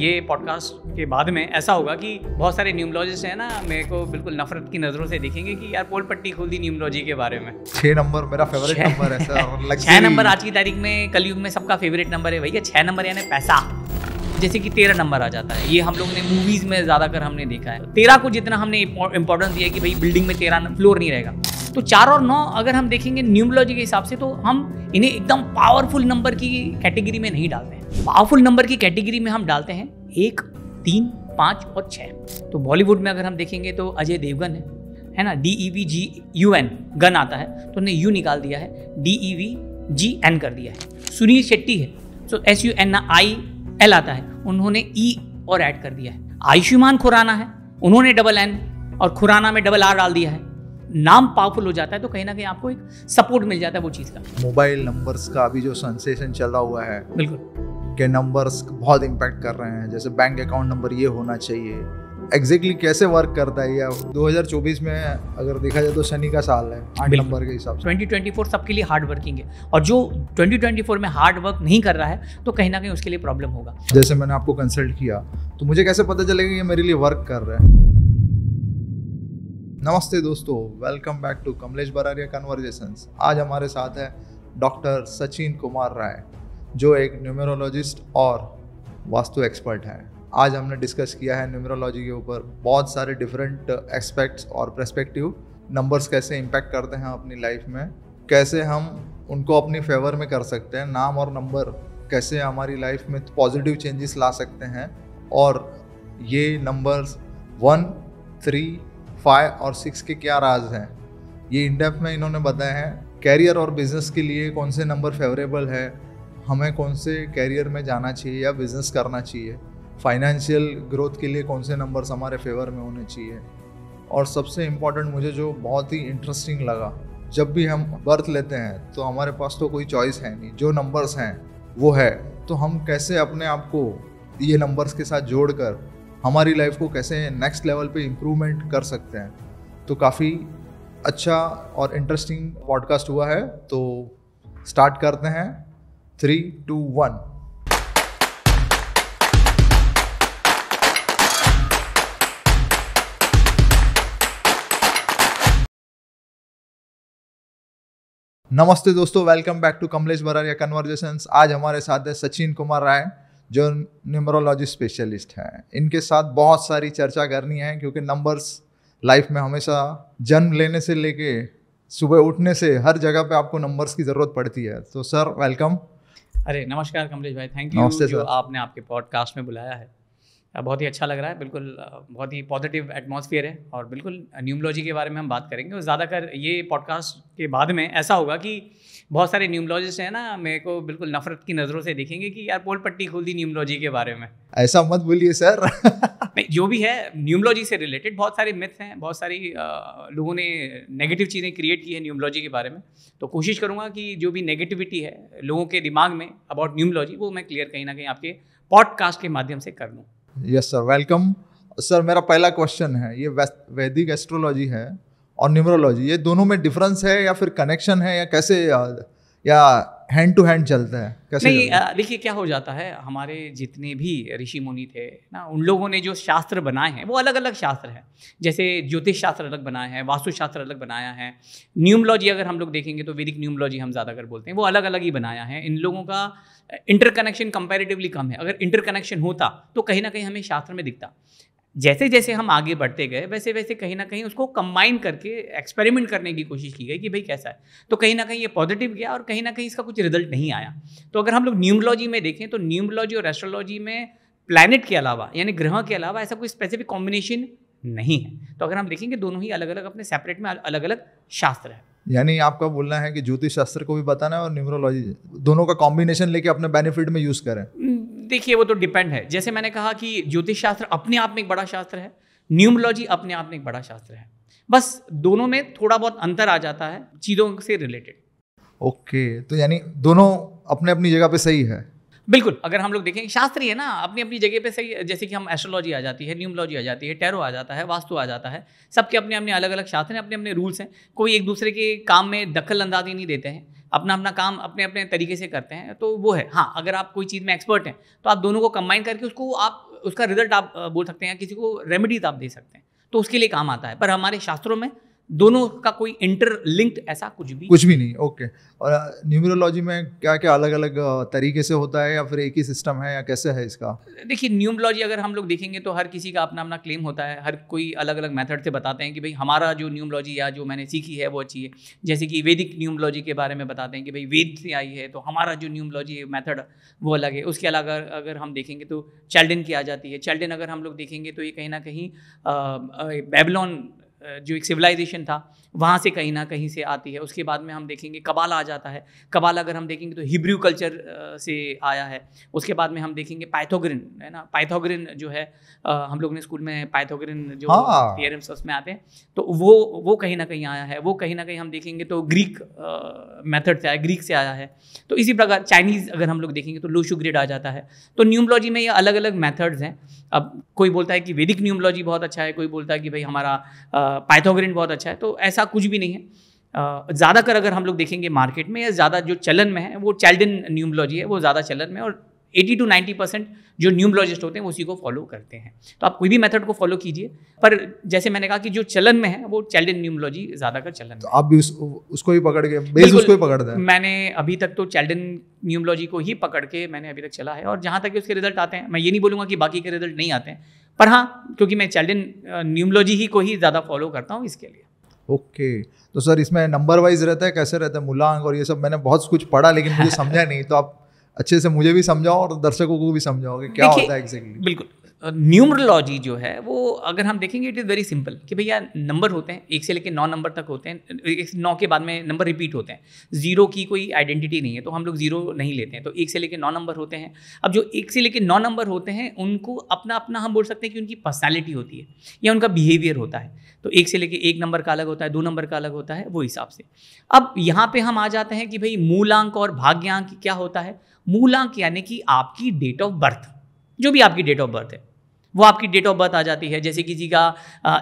ये पॉडकास्ट के बाद में ऐसा होगा कि बहुत सारे न्यूमोलॉजिस्ट हैं ना मेरे को बिल्कुल नफरत की नज़रों से देखेंगे कि यार पोल पट्टी खोल दी न्यूमोलॉजी के बारे में छः नंबर मेरा फेवरेट नंबर है छः नंबर आज की तारीख में कलयुग में सबका फेवरेट नंबर है भैया छः नंबर यानी पैसा जैसे कि तेरह नंबर आ जाता है ये हम लोग ने मूवीज़ में ज़्यादातर हमने देखा है तेरह को जितना हमने इंपॉर्टेंस दिया कि भाई बिल्डिंग में तेरह फ्लोर नहीं रहेगा तो चार और नौ अगर हम देखेंगे न्यूमोलॉजी के हिसाब से तो हम इन्हें एकदम पावरफुल नंबर की कैटेगरी में नहीं डालते हैं पावरफुल नंबर की कैटेगरी में हम डालते हैं एक तीन पाँच और छः तो बॉलीवुड में अगर हम देखेंगे तो अजय देवगन है है ना D E V G U N gun आता है तो उन्हें यू निकाल दिया है D E V G N कर दिया है सुनील शेट्टी है तो S U N I L आता है उन्होंने ई e और ऐड कर दिया है आयुष्मान खुराना है उन्होंने डबल एन और खुराना में डबल आर डाल दिया है नाम पावरफुल हो जाता है तो कहीं ना कहीं आपको एक सपोर्ट मिल जाता है वो चीज़ का मोबाइल नंबर्स का अभी जो सेंसेशन चला हुआ है बिल्कुल के नंबर्स बहुत इम्पैक्ट कर रहे हैं जैसे बैंक अकाउंट नंबर ये होना चाहिए एग्जैक्टली exactly कैसे वर्क करता है या 2024 में अगर देखा जाए तो शनि का साल है आठ नंबर के हिसाब से 2024 सबके लिए हार्ड वर्किंग है और जो 2024 में हार्ड वर्क नहीं कर रहा है तो कहीं ना कहीं उसके लिए प्रॉब्लम होगा जैसे मैंने आपको कंसल्ट किया तो मुझे कैसे पता चलेगा ये मेरे लिए वर्क कर रहा है नमस्ते दोस्तों welcome back to Kamlesh Bararia conversation आज हमारे साथ है डॉक्टर सचिन कुमार राय जो एक न्यूमरोलॉजिस्ट और वास्तु एक्सपर्ट हैं आज हमने डिस्कस किया है न्यूमरोलॉजी के ऊपर बहुत सारे डिफरेंट एक्सपेक्ट्स और प्रस्पेक्टिव नंबर्स कैसे इम्पैक्ट करते हैं अपनी लाइफ में कैसे हम उनको अपनी फेवर में कर सकते हैं नाम और नंबर कैसे हमारी लाइफ में पॉजिटिव चेंजेस ला सकते हैं और ये नंबर्स वन थ्री फाइव और सिक्स के क्या राज हैं ये इंडेप में इन्होंने बताए हैं कैरियर और बिजनेस के लिए कौन से नंबर फेवरेबल है हमें कौन से कैरियर में जाना चाहिए या बिजनेस करना चाहिए फाइनेंशियल ग्रोथ के लिए कौन से नंबर्स हमारे फेवर में होने चाहिए और सबसे इम्पॉर्टेंट मुझे जो बहुत ही इंटरेस्टिंग लगा जब भी हम बर्थ लेते हैं तो हमारे पास तो कोई चॉइस है नहीं जो नंबर्स हैं वो है तो हम कैसे अपने आप को ये नंबर्स के साथ जोड़कर हमारी लाइफ को कैसे नेक्स्ट लेवल पे इम्प्रूवमेंट कर सकते हैं तो काफ़ी अच्छा और इंटरेस्टिंग पॉडकास्ट हुआ है तो स्टार्ट करते हैं थ्री टू वन नमस्ते दोस्तों welcome back to Kamlesh Bararia conversation आज हमारे साथ है सचिन कुमार राय जो न्यूमरोलॉजी स्पेशलिस्ट हैं इनके साथ बहुत सारी चर्चा करनी है क्योंकि नंबर्स लाइफ में हमेशा जन्म लेने से लेके सुबह उठने से हर जगह पे आपको नंबर्स की ज़रूरत पड़ती है तो सर वेलकम अरे नमस्कार कमलेश भाई थैंक यू आपने आपके पॉडकास्ट में बुलाया है बहुत ही अच्छा लग रहा है बिल्कुल बहुत ही पॉजिटिव एटमॉस्फेयर है और बिल्कुल न्यूमोलॉजी के बारे में हम बात करेंगे और ज़्यादातर ये पॉडकास्ट के बाद में ऐसा होगा कि बहुत सारे न्यूमोलॉजिस्ट हैं ना मेरे को बिल्कुल नफरत की नज़रों से देखेंगे कि यार पोल पट्टी खोल दी न्यूमोलॉजी के बारे में ऐसा मत बोलिए सर नहीं जो भी है न्यूमोलॉजी से रिलेटेड बहुत सारे मिथ्स हैं बहुत सारी लोगों ने नेगेटिव चीज़ें क्रिएट की है न्यूमोलॉजी के बारे में तो कोशिश करूँगा कि जो भी नेगेटिविटी है लोगों के दिमाग में अबाउट न्यूमोलॉजी वो मैं क्लियर कहीं ना कहीं आपके पॉडकास्ट के माध्यम से कर लूँ यस सर वेलकम सर मेरा पहला क्वेश्चन है ये वैदिक एस्ट्रोलॉजी है और न्यूमरोलॉजी ये दोनों में डिफरेंस है या फिर कनेक्शन है या कैसे या हैंड टू हैंड चलता है कैसे नहीं देखिए क्या हो जाता है हमारे जितने भी ऋषि मुनि थे ना उन लोगों ने जो शास्त्र बनाए हैं वो अलग अलग शास्त्र हैं जैसे ज्योतिष शास्त्र अलग बनाए हैं वास्तु शास्त्र अलग बनाया है न्यूमलॉजी अगर हम लोग देखेंगे तो वैदिक न्यूमलॉजी हम ज़्यादा कर बोलते हैं वो अलग अलग ही बनाया है इन लोगों का इंटरकनेक्शन कंपेरेटिवली कम है अगर इंटरकनेक्शन होता तो कहीं ना कहीं हमें शास्त्र में दिखता जैसे जैसे हम आगे बढ़ते गए वैसे वैसे कहीं ना कहीं उसको कंबाइन करके एक्सपेरिमेंट करने की कोशिश की गई कि भाई कैसा है तो कहीं ना कहीं ये पॉजिटिव गया और कहीं ना कहीं इसका कुछ रिजल्ट नहीं आया तो अगर हम लोग न्यूमोलॉजी में देखें तो न्यूमोलॉजी और एस्ट्रोलॉजी में प्लानट के अलावा यानी ग्रह के अलावा ऐसा कोई स्पेसिफिक कॉम्बिनेशन नहीं है तो अगर हम देखेंगे दोनों ही अलग अलग अपने सेपरेट में अलग अलग शास्त्र है यानी आपका बोलना है कि ज्योतिष शास्त्र को भी बताना है और न्यूमरोलॉजी दोनों का कॉम्बिनेशन लेके अपने बेनिफिट में यूज करें देखिए वो तो डिपेंड है जैसे मैंने कहा कि ज्योतिष शास्त्र अपने आप में एक बड़ा शास्त्र है न्यूमोलॉजी अपने आप में एक बड़ा शास्त्र है बस दोनों में थोड़ा बहुत अंतर आ जाता है चीज़ों से रिलेटेड ओके तो यानी दोनों अपने अपनी जगह पे सही है बिल्कुल अगर हम लोग देखें शास्त्री है ना अपनी अपनी जगह पे सही जैसे कि हम एस्ट्रोलॉजी आ जाती है न्यूमोलॉजी आ जाती है टेरो आ जाता है वास्तु आ जाता है सबके अपने अपने अलग अलग शास्त्र हैं अपने अपने रूल्स हैं कोई एक दूसरे के काम में दखल अंदाजी नहीं देते हैं अपना अपना काम अपने अपने तरीके से करते हैं तो वो है हाँ अगर आप कोई चीज़ में एक्सपर्ट हैं तो आप दोनों को कंबाइन करके उसको आप उसका रिजल्ट आप बोल सकते हैं या किसी को रेमिडीज आप दे सकते हैं तो उसके लिए काम आता है पर हमारे शास्त्रों में दोनों का कोई इंटरलिंक्ड ऐसा कुछ भी कुछ भी नहीं ओके और न्यूमरोलॉजी uh, में क्या क्या अलग अलग uh, तरीके से होता है या फिर एक ही सिस्टम है या कैसे है इसका देखिए न्यूमरोलॉजी अगर हम लोग देखेंगे तो हर किसी का अपना अपना क्लेम होता है हर कोई अलग अलग मेथड से बताते हैं कि भाई हमारा जो न्यूमरोलॉजी या जो मैंने सीखी है वो अच्छी है जैसे कि वैदिक न्यूमरोलॉजी के बारे में बताते हैं कि भाई वेद से आई है तो हमारा जो न्यूमरोलॉजी मैथड वो अलग है उसके अलावा अगर हम देखेंगे तो चैल्डन की आ जाती है चैल्डन अगर हम लोग देखेंगे तो ये कहीं ना कहीं बेबलॉन uh, जो एक सिविलाइजेशन था वहाँ से कहीं ना कहीं से आती है उसके बाद में हम देखेंगे कबाल आ जाता है कबाल अगर हम देखेंगे तो हिब्रू कल्चर से आया है उसके बाद में हम देखेंगे पाइथोग्रिन है ना पाइथोग्रिन जो है हम लोग ने स्कूल में पाइथोग्रिन जो थियरम्स हाँ। उसमें आते हैं तो वो वो कहीं ना कहीं आया है वो कहीं ना कहीं हम देखेंगे तो ग्रीक मेथड से आया ग्रीक से आया है तो इसी प्रकार चाइनीज़ अगर हम लोग देखेंगे तो लोशुग्रेड आ जाता है तो न्यूमोलॉजी में ये अलग अलग मैथड्स हैं अब कोई बोलता है कि वैदिक न्यूमोलॉजी बहुत अच्छा है कोई बोलता है कि भाई हमारा पाइथोग्रेन बहुत अच्छा है तो ऐसा कुछ भी नहीं है ज़्यादातर अगर हम लोग देखेंगे मार्केट में या ज़्यादा जो चलन में है वो चाइल्डन न्यूमोलॉजी है वो ज़्यादा चलन में और एटी टू नाइन्टी परसेंट जो न्यूमोलॉजिस्ट होते हैं उसी को फॉलो करते हैं तो आप कोई भी मेथड को फॉलो कीजिए पर जैसे मैंने कहा कि जो चलन में है वो चाइल्ड न्यूमोलॉजी ज़्यादा का चलन तो आप भी उस, उसको ही पकड़ के बेस उसको ही पकड़ दें मैंने अभी तक तो चाइल्ड न्यूमोलॉजी को ही पकड़ के मैंने अभी तक चला है और जहाँ तक उसके रिजल्ट आते हैं मैं ये नहीं बोलूँगा कि बाकी के रिजल्ट नहीं आते हैं पर हाँ क्योंकि मैं चाइल्ड न्यूमोलॉजी ही को ही ज़्यादा फॉलो करता हूँ इसके लिए ओके okay. तो सर इसमें नंबर वाइज रहता है कैसे रहता है मूलांक और ये सब मैंने बहुत कुछ पढ़ा लेकिन मुझे समझा नहीं तो आप अच्छे से मुझे भी समझाओ और दर्शकों को भी समझाओ कि क्या होता है एग्जैक्टली बिल्कुल न्यूमरोलॉजी जो है वो अगर हम देखेंगे इट इज़ वेरी सिंपल कि भैया नंबर होते हैं एक से लेकर नौ नंबर तक होते हैं एक नौ के बाद में नंबर रिपीट होते हैं जीरो की कोई आइडेंटिटी नहीं है तो हम लोग जीरो नहीं लेते हैं तो एक से लेकर नौ नंबर होते हैं अब जो एक से लेकर नौ नंबर होते हैं उनको अपना अपना हम बोल सकते हैं कि उनकी पर्सनैलिटी होती है या उनका बिहेवियर होता है तो एक से लेकर एक नंबर का अलग होता है दो नंबर का अलग होता है वो हिसाब से अब यहाँ पर हम आ जाते हैं कि भाई मूलांक और भाग्यांक क्या होता है मूलांक यानी कि आपकी डेट ऑफ बर्थ जो भी आपकी डेट ऑफ बर्थ है वो आपकी डेट ऑफ बर्थ आ जाती है जैसे किसी का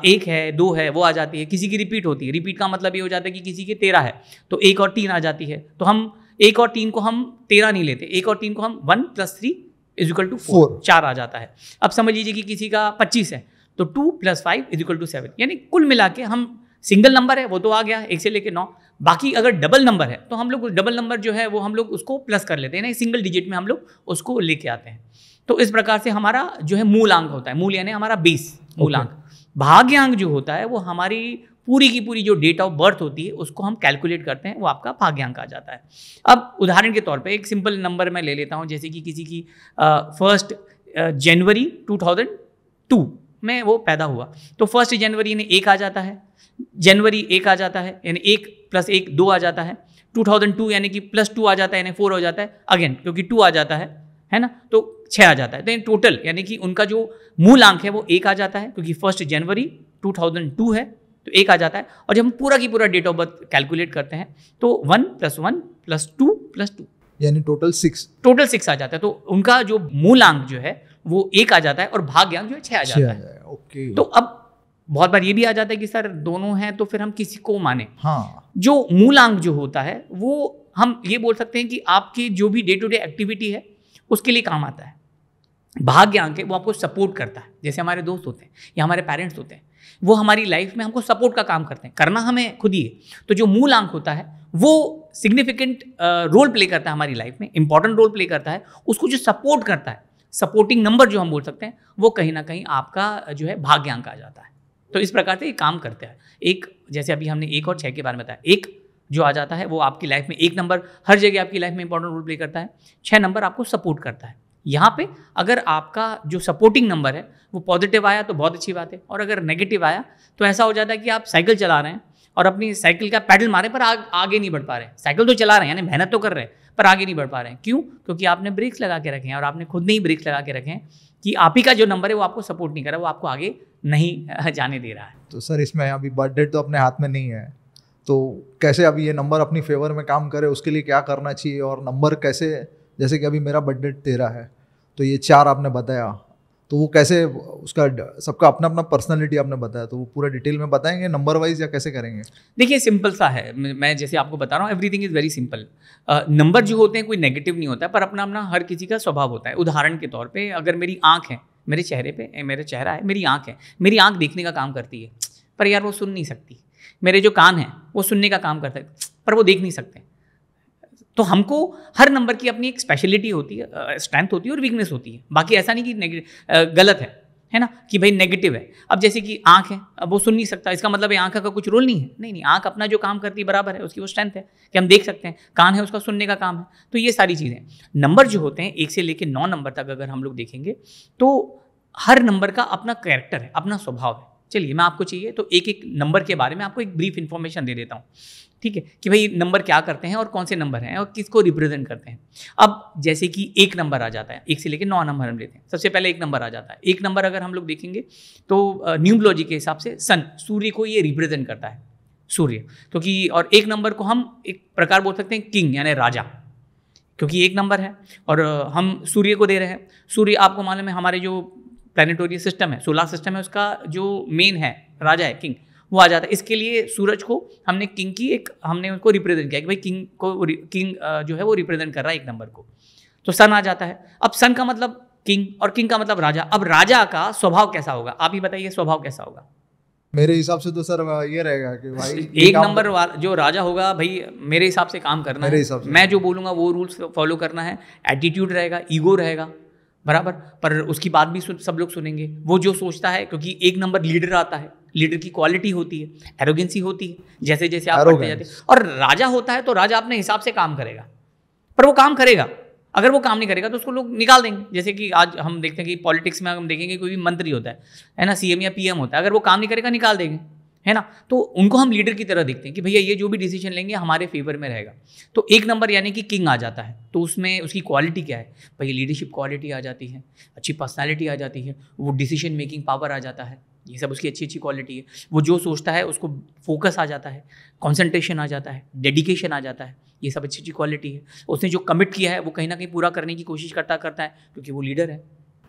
एक है दो है वो आ जाती है किसी की रिपीट होती है रिपीट का मतलब ये हो जाता है कि किसी के तेरह है तो एक और तीन आ जाती है तो हम एक और तीन को हम तेरह नहीं लेते एक और तीन को हम one plus three equal to four चार आ जाता है अब समझ लीजिए कि किसी का पच्चीस है तो two plus five equal to seven यानी कुल मिला के हम सिंगल नंबर है वो तो आ गया एक से लेके नौ बाकी अगर डबल नंबर है तो हम लोग डबल नंबर जो है वो हम लोग उसको प्लस कर लेते हैं ना सिंगल डिजिट में हम लोग उसको लेके आते हैं तो इस प्रकार से हमारा जो है मूलांक होता है मूल यानी हमारा बेस मूलांक भाग्यांक जो होता है वो हमारी पूरी की पूरी जो डेट ऑफ बर्थ होती है उसको हम कैलकुलेट करते हैं वो आपका भाग्यांक आ जाता है अब उदाहरण के तौर पे एक सिंपल नंबर मैं ले लेता हूँ जैसे कि किसी की फर्स्ट जनवरी टू में वो पैदा हुआ तो फर्स्ट जनवरी यानी एक आ जाता है जनवरी एक आ जाता है यानी एक प्लस एक दो आ जाता है 2002 यानी कि प्लस टू आ जाता है यानी फोर हो जाता है अगेन क्योंकि टू आ जाता है है ना तो छः आ जाता है तो टोटल यानी कि उनका जो मूल अंक है वो एक आ जाता है क्योंकि फर्स्ट जनवरी 2002 है तो एक आ जाता है और जब हम पूरा की पूरा डेट ऑफ बर्थ कैलकुलेट करते हैं तो one plus one plus two plus two यानी टोटल सिक्स टोटल सिक्स आ जाता है तो उनका जो मूल अंक जो है वो एक आ जाता है और भाग्यांक जो है छः आ जाता है ओके तो अब बहुत बार ये भी आ जाता है कि सर दोनों हैं तो फिर हम किसी को माने हाँ जो मूलांक जो होता है वो हम ये बोल सकते हैं कि आपकी जो भी डे टू डे एक्टिविटी है उसके लिए काम आता है भाग्य है वो आपको सपोर्ट करता है जैसे हमारे दोस्त होते हैं या हमारे पेरेंट्स होते हैं वो हमारी लाइफ में हमको सपोर्ट का काम करते हैं करना हमें खुद ही है तो जो मूल अंक होता है वो सिग्निफिकेंट रोल प्ले करता है हमारी लाइफ में इंपॉर्टेंट रोल प्ले करता है उसको जो सपोर्ट करता है सपोर्टिंग नंबर जो हम बोल सकते हैं वो कहीं ना कहीं आपका जो है भाग्यांक आ जाता है तो इस प्रकार से ये काम करता है एक जैसे अभी हमने एक और छः के बारे में बताया एक जो आ जाता है वो आपकी लाइफ में एक नंबर हर जगह आपकी लाइफ में इंपॉर्टेंट रोल प्ले करता है छः नंबर आपको सपोर्ट करता है यहाँ पे अगर आपका जो सपोर्टिंग नंबर है वो पॉजिटिव आया तो बहुत अच्छी बात है और अगर नेगेटिव आया तो ऐसा हो जाता है कि आप साइकिल चला रहे हैं और अपनी साइकिल का पैडल मारे पर आग, आगे नहीं बढ़ पा रहे साइकिल तो चला रहे हैं यानी मेहनत तो कर रहे हैं पर आगे नहीं बढ़ पा रहे हैं क्यों क्योंकि आपने ब्रेक्स लगा के रखे हैं और आपने खुद ने ही ब्रेक्स लगा के रखे हैं कि आप ही का जो नंबर है वो आपको सपोर्ट नहीं कर रहा वो आपको आगे नहीं जाने दे रहा है तो सर इसमें अभी बर्थडे तो अपने हाथ में नहीं है तो कैसे अभी ये नंबर अपनी फेवर में काम करे उसके लिए क्या करना चाहिए और नंबर कैसे जैसे कि अभी मेरा बर्थडेट तेरह है तो ये चार आपने बताया तो वो कैसे उसका सबका अपना अपना पर्सनालिटी आपने बताया तो वो पूरा डिटेल में बताएंगे नंबर वाइज या कैसे करेंगे देखिए सिंपल सा है मैं जैसे आपको बता रहा हूँ everything is very simple number जो होते हैं कोई नेगेटिव नहीं होता है पर अपना अपना हर किसी का स्वभाव होता है उदाहरण के तौर पर अगर मेरी आँख है मेरे चेहरे पर मेरा चेहरा है मेरी आँख है मेरी आँख देखने का काम करती है पर यार वो सुन नहीं सकती मेरे जो कान हैं वो सुनने का काम करते हैं पर वो देख नहीं सकते तो हमको हर नंबर की अपनी एक स्पेशलिटी होती है स्ट्रेंथ होती है और वीकनेस होती है बाकी ऐसा नहीं कि गलत है है ना कि भाई नेगेटिव है अब जैसे कि आँख है अब वो सुन नहीं सकता इसका मतलब है आँख का कुछ रोल नहीं है नहीं नहीं आँख अपना जो काम करती है बराबर है उसकी वो स्ट्रेंथ है कि हम देख सकते हैं कान है उसका सुनने का काम है तो ये सारी चीज़ें नंबर जो होते हैं एक से लेकर नौ नंबर तक अगर हम लोग देखेंगे तो हर नंबर का अपना कैरेक्टर है अपना स्वभाव है चलिए मैं आपको चाहिए तो एक एक नंबर के बारे में आपको एक ब्रीफ इन्फॉर्मेशन दे देता हूँ ठीक है कि भाई नंबर क्या करते हैं और कौन से नंबर हैं और किसको रिप्रेजेंट करते हैं अब जैसे कि एक नंबर आ जाता है एक से लेकर नौ नंबर हम लेते हैं सबसे पहले एक नंबर आ जाता है एक नंबर अगर हम लोग देखेंगे तो न्यूमोलॉजी के हिसाब से सन सूर्य को ये रिप्रेजेंट करता है सूर्य क्योंकि तो और एक नंबर को हम एक प्रकार बोल सकते हैं किंग यानी राजा क्योंकि एक नंबर है और हम सूर्य को दे रहे हैं सूर्य आपको मालूम है हमारे जो प्लानिटोरियल सिस्टम है सोलर सिस्टम है उसका जो मेन है राजा है किंग वो आ जाता है इसके लिए सूरज को हमने किंग की एक हमने उसको रिप्रेजेंट किया कि भाई किंग को किंग जो है वो रिप्रेजेंट कर रहा है एक नंबर को तो सन आ जाता है अब सन का मतलब किंग और किंग का मतलब राजा अब राजा का स्वभाव कैसा होगा आप ही बताइए स्वभाव कैसा होगा मेरे हिसाब से तो सर ये रहेगा कि भाई एक नंबर जो राजा होगा भाई मेरे हिसाब से काम करना मेरे हिसाब से मैं जो बोलूंगा वो रूल्स फॉलो करना है एटीट्यूड रहेगा ईगो रहेगा बराबर पर उसकी बात भी सब लोग सुनेंगे वो जो सोचता है क्योंकि एक नंबर लीडर आता है लीडर की क्वालिटी होती है एरोगेंसी होती है जैसे जैसे आप बढ़ते जाते और राजा होता है तो राजा अपने हिसाब से काम करेगा पर वो काम करेगा अगर वो काम नहीं करेगा तो उसको लोग निकाल देंगे जैसे कि आज हम देखते हैं कि पॉलिटिक्स में हम देखेंगे कोई भी मंत्री होता है है ना सीएम या पीएम होता है अगर वो काम नहीं करेगा निकाल देंगे है ना तो उनको हम लीडर की तरह देखते हैं कि भैया ये जो भी डिसीजन लेंगे हमारे फेवर में रहेगा तो एक नंबर यानी कि किंग आ जाता है तो उसमें उसकी क्वालिटी क्या है भैया लीडरशिप क्वालिटी आ जाती है अच्छी पर्सनैलिटी आ जाती है वो डिसीजन मेकिंग पावर आ जाता है ये सब उसकी अच्छी अच्छी क्वालिटी है वो जो सोचता है उसको फोकस आ जाता है कॉन्सेंट्रेशन आ जाता है डेडिकेशन आ जाता है ये सब अच्छी अच्छी क्वालिटी है उसने जो कमिट किया है वो कहीं ना कहीं पूरा करने की कोशिश करता करता है क्योंकि वो लीडर है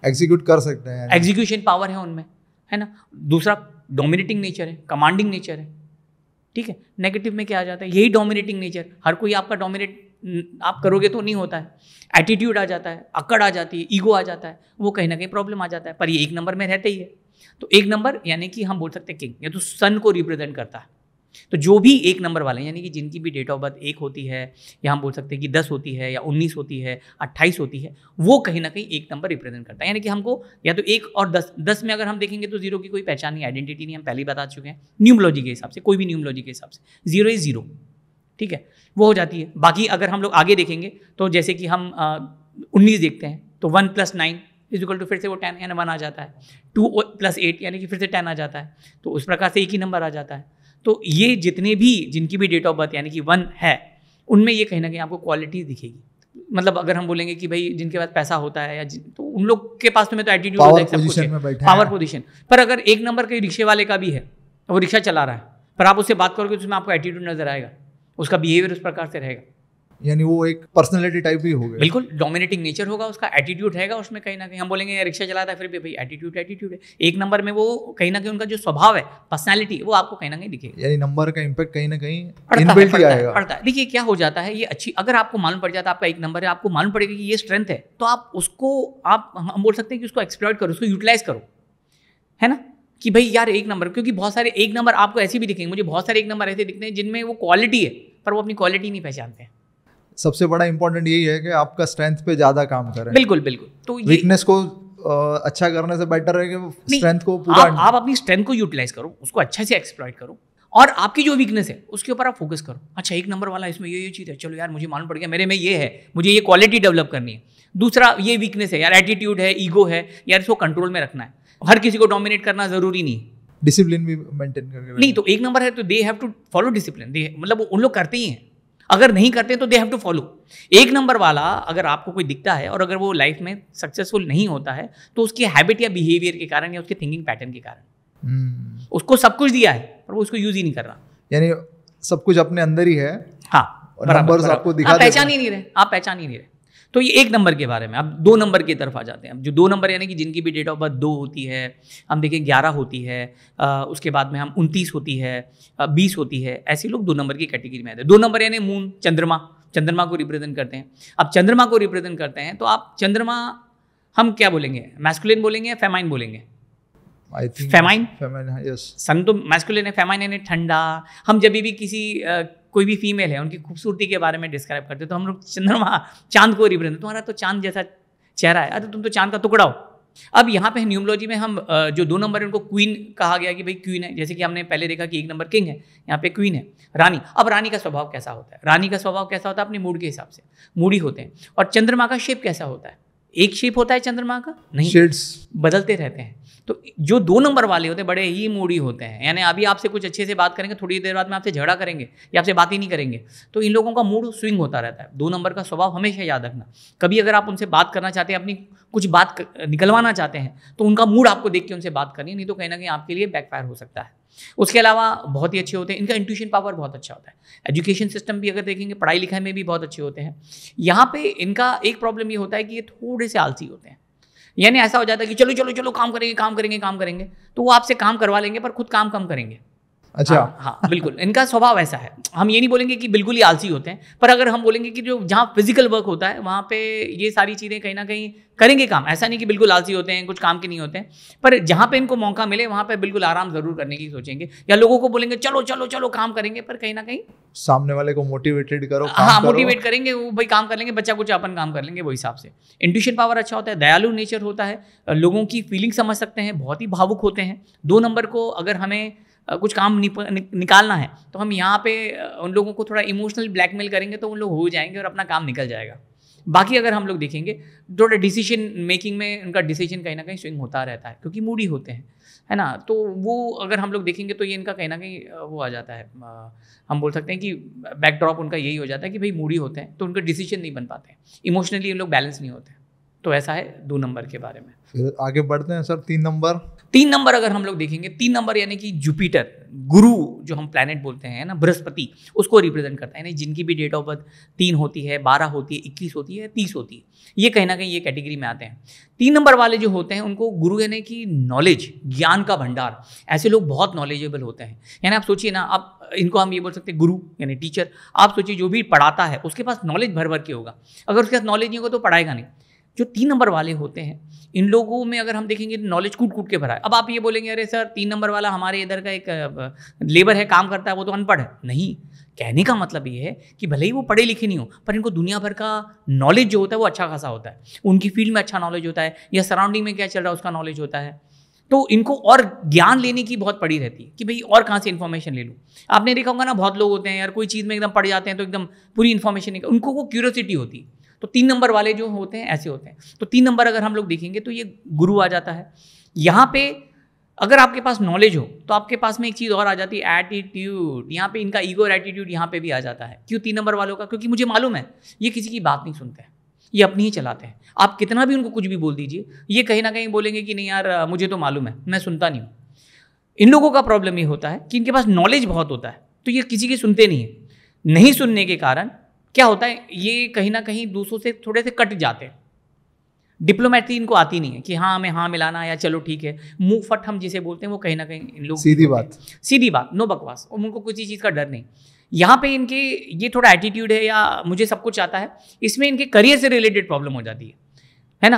एग्जीक्यूट कर सकते हैं एग्जीक्यूशन पावर है उनमें है ना दूसरा डोमिनेटिंग नेचर है कमांडिंग नेचर है ठीक है नेगेटिव में क्या आ जाता है यही डोमिनेटिंग नेचर हर कोई आपका डोमिनेट आप करोगे तो नहीं होता है एटीट्यूड आ जाता है अकड़ आ जाती है ईगो आ जाता है वो कहीं ना कहीं प्रॉब्लम आ जाता है पर ये एक नंबर में रहते ही है तो एक नंबर यानी कि हम बोल सकते हैं किंग या तो सन को रिप्रेजेंट करता है तो जो भी एक नंबर वाले यानी कि जिनकी भी डेट ऑफ बर्थ एक होती है या हम बोल सकते हैं कि दस होती है या उन्नीस होती है अट्ठाईस होती है वो कहीं ना कहीं एक नंबर रिप्रेजेंट करता है यानी कि हमको या तो एक और दस दस में अगर हम देखेंगे तो जीरो की कोई पहचान नहीं आइडेंटिटी नहीं हम पहले बता चुके हैं न्यूमोलॉजी के हिसाब से कोई भी न्यूमोलॉजी के हिसाब से जीरो इज जीरो ठीक है वो हो जाती है बाकी अगर हम लोग आगे देखेंगे तो जैसे कि हम उन्नीस देखते हैं तो one plus nine equal to फिर से वो टेन एन वन आ जाता है टू प्लस एट यानी कि फिर से टेन आ जाता है तो उस प्रकार से एक ही नंबर आ जाता है तो ये जितने भी जिनकी भी डेट ऑफ बर्थ यानी कि वन है उनमें ये कहीं ना कहीं आपको क्वालिटी दिखेगी मतलब अगर हम बोलेंगे कि भाई जिनके पास पैसा होता है या तो उन लोग के पास तो मैं तो एटीट्यूड होता है पावर पोजीशन पर अगर एक नंबर के रिक्शे वाले का भी है वो रिक्शा चला रहा है पर आप उससे बात करोगे तो उसमें आपको एटीट्यूड नजर आएगा उसका बिहेवियर उस प्रकार से रहेगा यानी वो एक पर्सनैलिटी टाइप भी होगा बिल्कुल डोमिनेटिंग नेचर होगा उसका एटीट्यूड रहेगा उसमें कहीं ना कहीं हम बोलेंगे रिक्शा चलाता है फिर भी भाई एटीट्यूड एटीट्यूड है एक नंबर में वो कहीं ना कहीं उनका जो स्वभाव है पर्सनैलिटी वो आपको कहीं ना कहीं दिखेगा यानी नंबर का इम्पैक्ट कहीं ना कहीं पड़ता है, पड़ता है, पड़ता है देखिए क्या हो जाता है ये अच्छी अगर आपको मालूम पड़ जाता है आपका एक नंबर है आपको मालूम पड़ेगा कि ये स्ट्रेंथ है तो आप उसको आप हम बोल सकते हैं कि उसको एक्सप्लॉयट करो उसको यूटिलाइज करो है ना कि भाई यार एक नंबर क्योंकि बहुत सारे एक नंबर आपको ऐसे भी दिखेंगे मुझे बहुत सारे एक नंबर ऐसे दिखते हैं जिनमें वो क्वालिटी है पर वो अपनी क्वालिटी नहीं पहचानते हैं सबसे बड़ा इंपॉर्टेंट यही है कि आपका स्ट्रेंथ पे ज्यादा काम करें बिल्कुल बिल्कुल तो वीकनेस को आ, अच्छा करने से बेटर है कि स्ट्रेंथ को पूरा आप, आप अपनी स्ट्रेंथ को यूटिलाइज करो उसको अच्छे से एक्सप्लॉइट करो और आपकी जो वीकनेस है उसके ऊपर आप फोकस करो अच्छा एक नंबर वाला इसमें ये ये चीज़ है चलो यार मुझे मालूम पड़ गया मेरे में ये है मुझे ये क्वालिटी डेवलप करनी है दूसरा ये वीकनेस है यार एटीट्यूड है ईगो है यार इसको कंट्रोल में रखना है हर किसी को डोमिनेट करना जरूरी नहीं डिसिप्लिन भी मेंटेन करके नहीं तो एक नंबर है तो they have to follow discipline they मतलब वो उन लोग करते ही हैं अगर नहीं करते तो दे हैव टू फॉलो एक नंबर वाला अगर आपको कोई दिखता है और अगर वो लाइफ में सक्सेसफुल नहीं होता है तो उसकी हैबिट या बिहेवियर के कारण या उसके थिंकिंग पैटर्न के कारण हम्म। उसको सब कुछ दिया है पर वो उसको यूज ही नहीं कर रहा यानी सब कुछ अपने अंदर ही है हाँ आपको दिखा पहचान ही नहीं रहे आप पहचान ही नहीं रहे तो ये एक नंबर के बारे में अब दो नंबर की तरफ आ जाते हैं अब जो दो नंबर यानी कि जिनकी भी डेट ऑफ बर्थ दो होती है हम देखें ग्यारह होती है आ, उसके बाद में हम उनतीस होती है बीस होती है ऐसे लोग दो नंबर की कैटेगरी में आते हैं दो नंबर यानी मून चंद्रमा चंद्रमा को रिप्रेजेंट करते हैं अब चंद्रमा को रिप्रेजेंट करते हैं तो आप चंद्रमा हम क्या बोलेंगे मैस्कुलिन बोलेंगे या फेमाइन बोलेंगे फेमाइन फेमाइन यस सन तो मैस्कुलिन है फेमाइन यानी ठंडा हम जब भी किसी कोई भी फीमेल है उनकी खूबसूरती के बारे में डिस्क्राइब करते तो हम लोग चंद्रमा चांद को रिप्रेजेंट तुम्हारा तो चांद जैसा चेहरा है अरे तुम तो चांद का टुकड़ा हो अब यहाँ पे न्यूमोलॉजी में हम जो दो नंबर है उनको क्वीन कहा गया कि भाई क्वीन है जैसे कि हमने पहले देखा कि एक नंबर किंग है यहाँ पे क्वीन है रानी अब रानी का स्वभाव कैसा होता है रानी का स्वभाव कैसा होता है अपने मूड के हिसाब से मूडी होते हैं और चंद्रमा का शेप कैसा होता है एक शेप होता है चंद्रमा का नहीं शेड्स बदलते रहते हैं तो जो दो नंबर वाले होते हैं बड़े ही मूडी होते हैं यानी अभी आपसे कुछ अच्छे से बात करेंगे थोड़ी देर बाद में आपसे झगड़ा करेंगे या आपसे बात ही नहीं करेंगे तो इन लोगों का मूड स्विंग होता रहता है दो नंबर का स्वभाव हमेशा याद रखना कभी अगर आप उनसे बात करना चाहते हैं अपनी कुछ बात निकलवाना चाहते हैं तो उनका मूड आपको देख के उनसे बात करनी नहीं तो कहीं ना कहीं आपके लिए बैकफायर हो सकता है उसके अलावा बहुत ही अच्छे होते हैं इनका इंट्यूशन पावर बहुत अच्छा होता है एजुकेशन सिस्टम भी अगर देखेंगे पढ़ाई लिखाई में भी बहुत अच्छे होते हैं यहाँ पे इनका एक प्रॉब्लम ये होता है कि ये थोड़े से आलसी होते हैं यानी ऐसा हो जाता है कि चलो चलो चलो काम करेंगे काम करेंगे काम करेंगे तो वो आपसे काम करवा लेंगे पर खुद काम कम करेंगे अच्छा हाँ, हा, बिल्कुल इनका स्वभाव ऐसा है हम ये नहीं बोलेंगे कि बिल्कुल ही आलसी होते हैं पर अगर हम बोलेंगे कि जो जहाँ फिजिकल वर्क होता है वहाँ पे ये सारी चीज़ें कहीं ना कहीं करेंगे काम ऐसा नहीं कि बिल्कुल आलसी होते हैं कुछ काम के नहीं होते हैं पर जहाँ पे इनको मौका मिले वहाँ पे बिल्कुल आराम ज़रूर करने की सोचेंगे या लोगों को बोलेंगे चलो चलो चलो काम करेंगे पर कहीं ना कहीं सामने वाले को मोटिवेटेड करो हाँ मोटिवेट करेंगे वो भाई काम कर लेंगे बच्चा कुछ अपन काम कर लेंगे वो हिसाब से इंट्यूशन पावर अच्छा होता है दयालु नेचर होता है लोगों की फीलिंग समझ सकते हैं बहुत ही भावुक होते हैं दो नंबर को अगर हमें कुछ काम निप, नि, निकालना है तो हम यहाँ पे उन लोगों को थोड़ा इमोशनल ब्लैकमेल करेंगे तो उन लोग हो जाएंगे और अपना काम निकल जाएगा बाकी अगर हम लोग देखेंगे थोड़ा डिसीजन मेकिंग में उनका डिसीजन कहीं ना कहीं स्विंग होता रहता है क्योंकि मूडी होते हैं है ना तो वो अगर हम लोग देखेंगे तो ये इनका कहीं ना कहीं वो आ जाता है हम बोल सकते हैं कि बैकड्रॉप उनका यही हो जाता है कि भाई मूडी होते हैं तो उनका डिसीजन नहीं बन पाते हैं इमोशनली उन लोग बैलेंस नहीं होते तो ऐसा है दो नंबर के बारे में फिर आगे बढ़ते हैं सर तीन नंबर तीन नंबर अगर हम लोग देखेंगे तीन नंबर यानी कि जुपिटर गुरु जो हम प्लानट बोलते हैं ना बृहस्पति उसको रिप्रेजेंट करता है यानी जिनकी भी डेट ऑफ बर्थ तीन होती है बारह होती है इक्कीस होती है तीस होती है ये कहीं ना कहीं ये कैटेगरी में आते हैं तीन नंबर वाले जो होते हैं उनको गुरु यानी कि नॉलेज ज्ञान का भंडार ऐसे लोग बहुत नॉलेजेबल होते हैं यानी आप सोचिए ना आप इनको हम ये बोल सकते हैं गुरु यानी टीचर आप सोचिए जो भी पढ़ाता है उसके पास नॉलेज भर भर के होगा अगर उसके पास नॉलेज नहीं होगा तो पढ़ाएगा नहीं जो तीन नंबर वाले होते हैं इन लोगों में अगर हम देखेंगे तो नॉलेज कूट कूट के भरा है अब आप ये बोलेंगे अरे सर तीन नंबर वाला हमारे इधर का एक लेबर है काम करता है वो तो अनपढ़ है नहीं कहने का मतलब ये है कि भले ही वो पढ़े लिखे नहीं हो पर इनको दुनिया भर का नॉलेज जो होता है वो अच्छा खासा होता है उनकी फील्ड में अच्छा नॉलेज होता है या सराउंडिंग में क्या चल रहा है उसका नॉलेज होता है तो इनको और ज्ञान लेने की बहुत पड़ी रहती है कि भाई और कहाँ से इन्फॉर्मेशन ले लूँ आपने देखा होगा ना बहुत लोग होते हैं यार कोई चीज़ में एकदम पढ़ जाते हैं तो एकदम पूरी इन्फॉर्मेशन नहीं उनको वो क्यूरोसिटी होती है तो तीन नंबर वाले जो होते हैं ऐसे होते हैं तो तीन नंबर अगर हम लोग देखेंगे तो ये गुरु आ जाता है यहाँ पे अगर आपके पास नॉलेज हो तो आपके पास में एक चीज़ और आ जाती है एटीट्यूड यहाँ पे इनका ईगो और एटीट्यूड यहाँ पे भी आ जाता है क्यों तीन नंबर वालों का क्योंकि मुझे मालूम है ये किसी की बात नहीं सुनते हैं ये अपनी ही चलाते हैं आप कितना भी उनको कुछ भी बोल दीजिए ये कहीं ना कहीं बोलेंगे कि नहीं यार मुझे तो मालूम है मैं सुनता नहीं हूँ इन लोगों का प्रॉब्लम ये होता है कि इनके पास नॉलेज बहुत होता है तो ये किसी की सुनते नहीं है नहीं सुनने के कारण क्या होता है ये कहीं ना कहीं दूसरों से थोड़े से कट जाते हैं डिप्लोमेटी इनको आती नहीं है कि हाँ हमें हाँ मिलाना या चलो ठीक है मुंह फट हम जिसे बोलते हैं वो कहीं ना कहीं इन लोग सीधी बात सीधी बात नो बकवास और उनको किसी चीज़ का डर नहीं यहाँ पे इनके ये थोड़ा एटीट्यूड है या मुझे सब कुछ आता है इसमें इनके करियर से रिलेटेड प्रॉब्लम हो जाती है है ना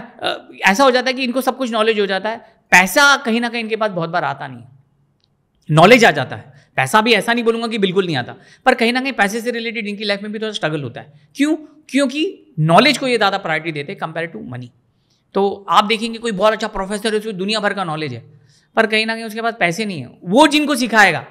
ऐसा हो जाता है कि इनको सब कुछ नॉलेज हो जाता है पैसा कहीं ना कहीं इनके पास बहुत बार आता नहीं नॉलेज आ जाता है पैसा भी ऐसा नहीं बोलूंगा कि बिल्कुल नहीं आता पर कहीं ना कहीं पैसे से रिलेटेड इनकी लाइफ में भी थोड़ा स्ट्रगल होता है क्यों क्योंकि नॉलेज को ये ज़्यादा प्रायोरिटी देते हैं कंपेयर टू मनी तो आप देखेंगे कोई बहुत अच्छा प्रोफेसर है उसको दुनिया भर का नॉलेज है पर कहीं ना कहीं उसके पास पैसे नहीं है वो जिनको सिखाएगा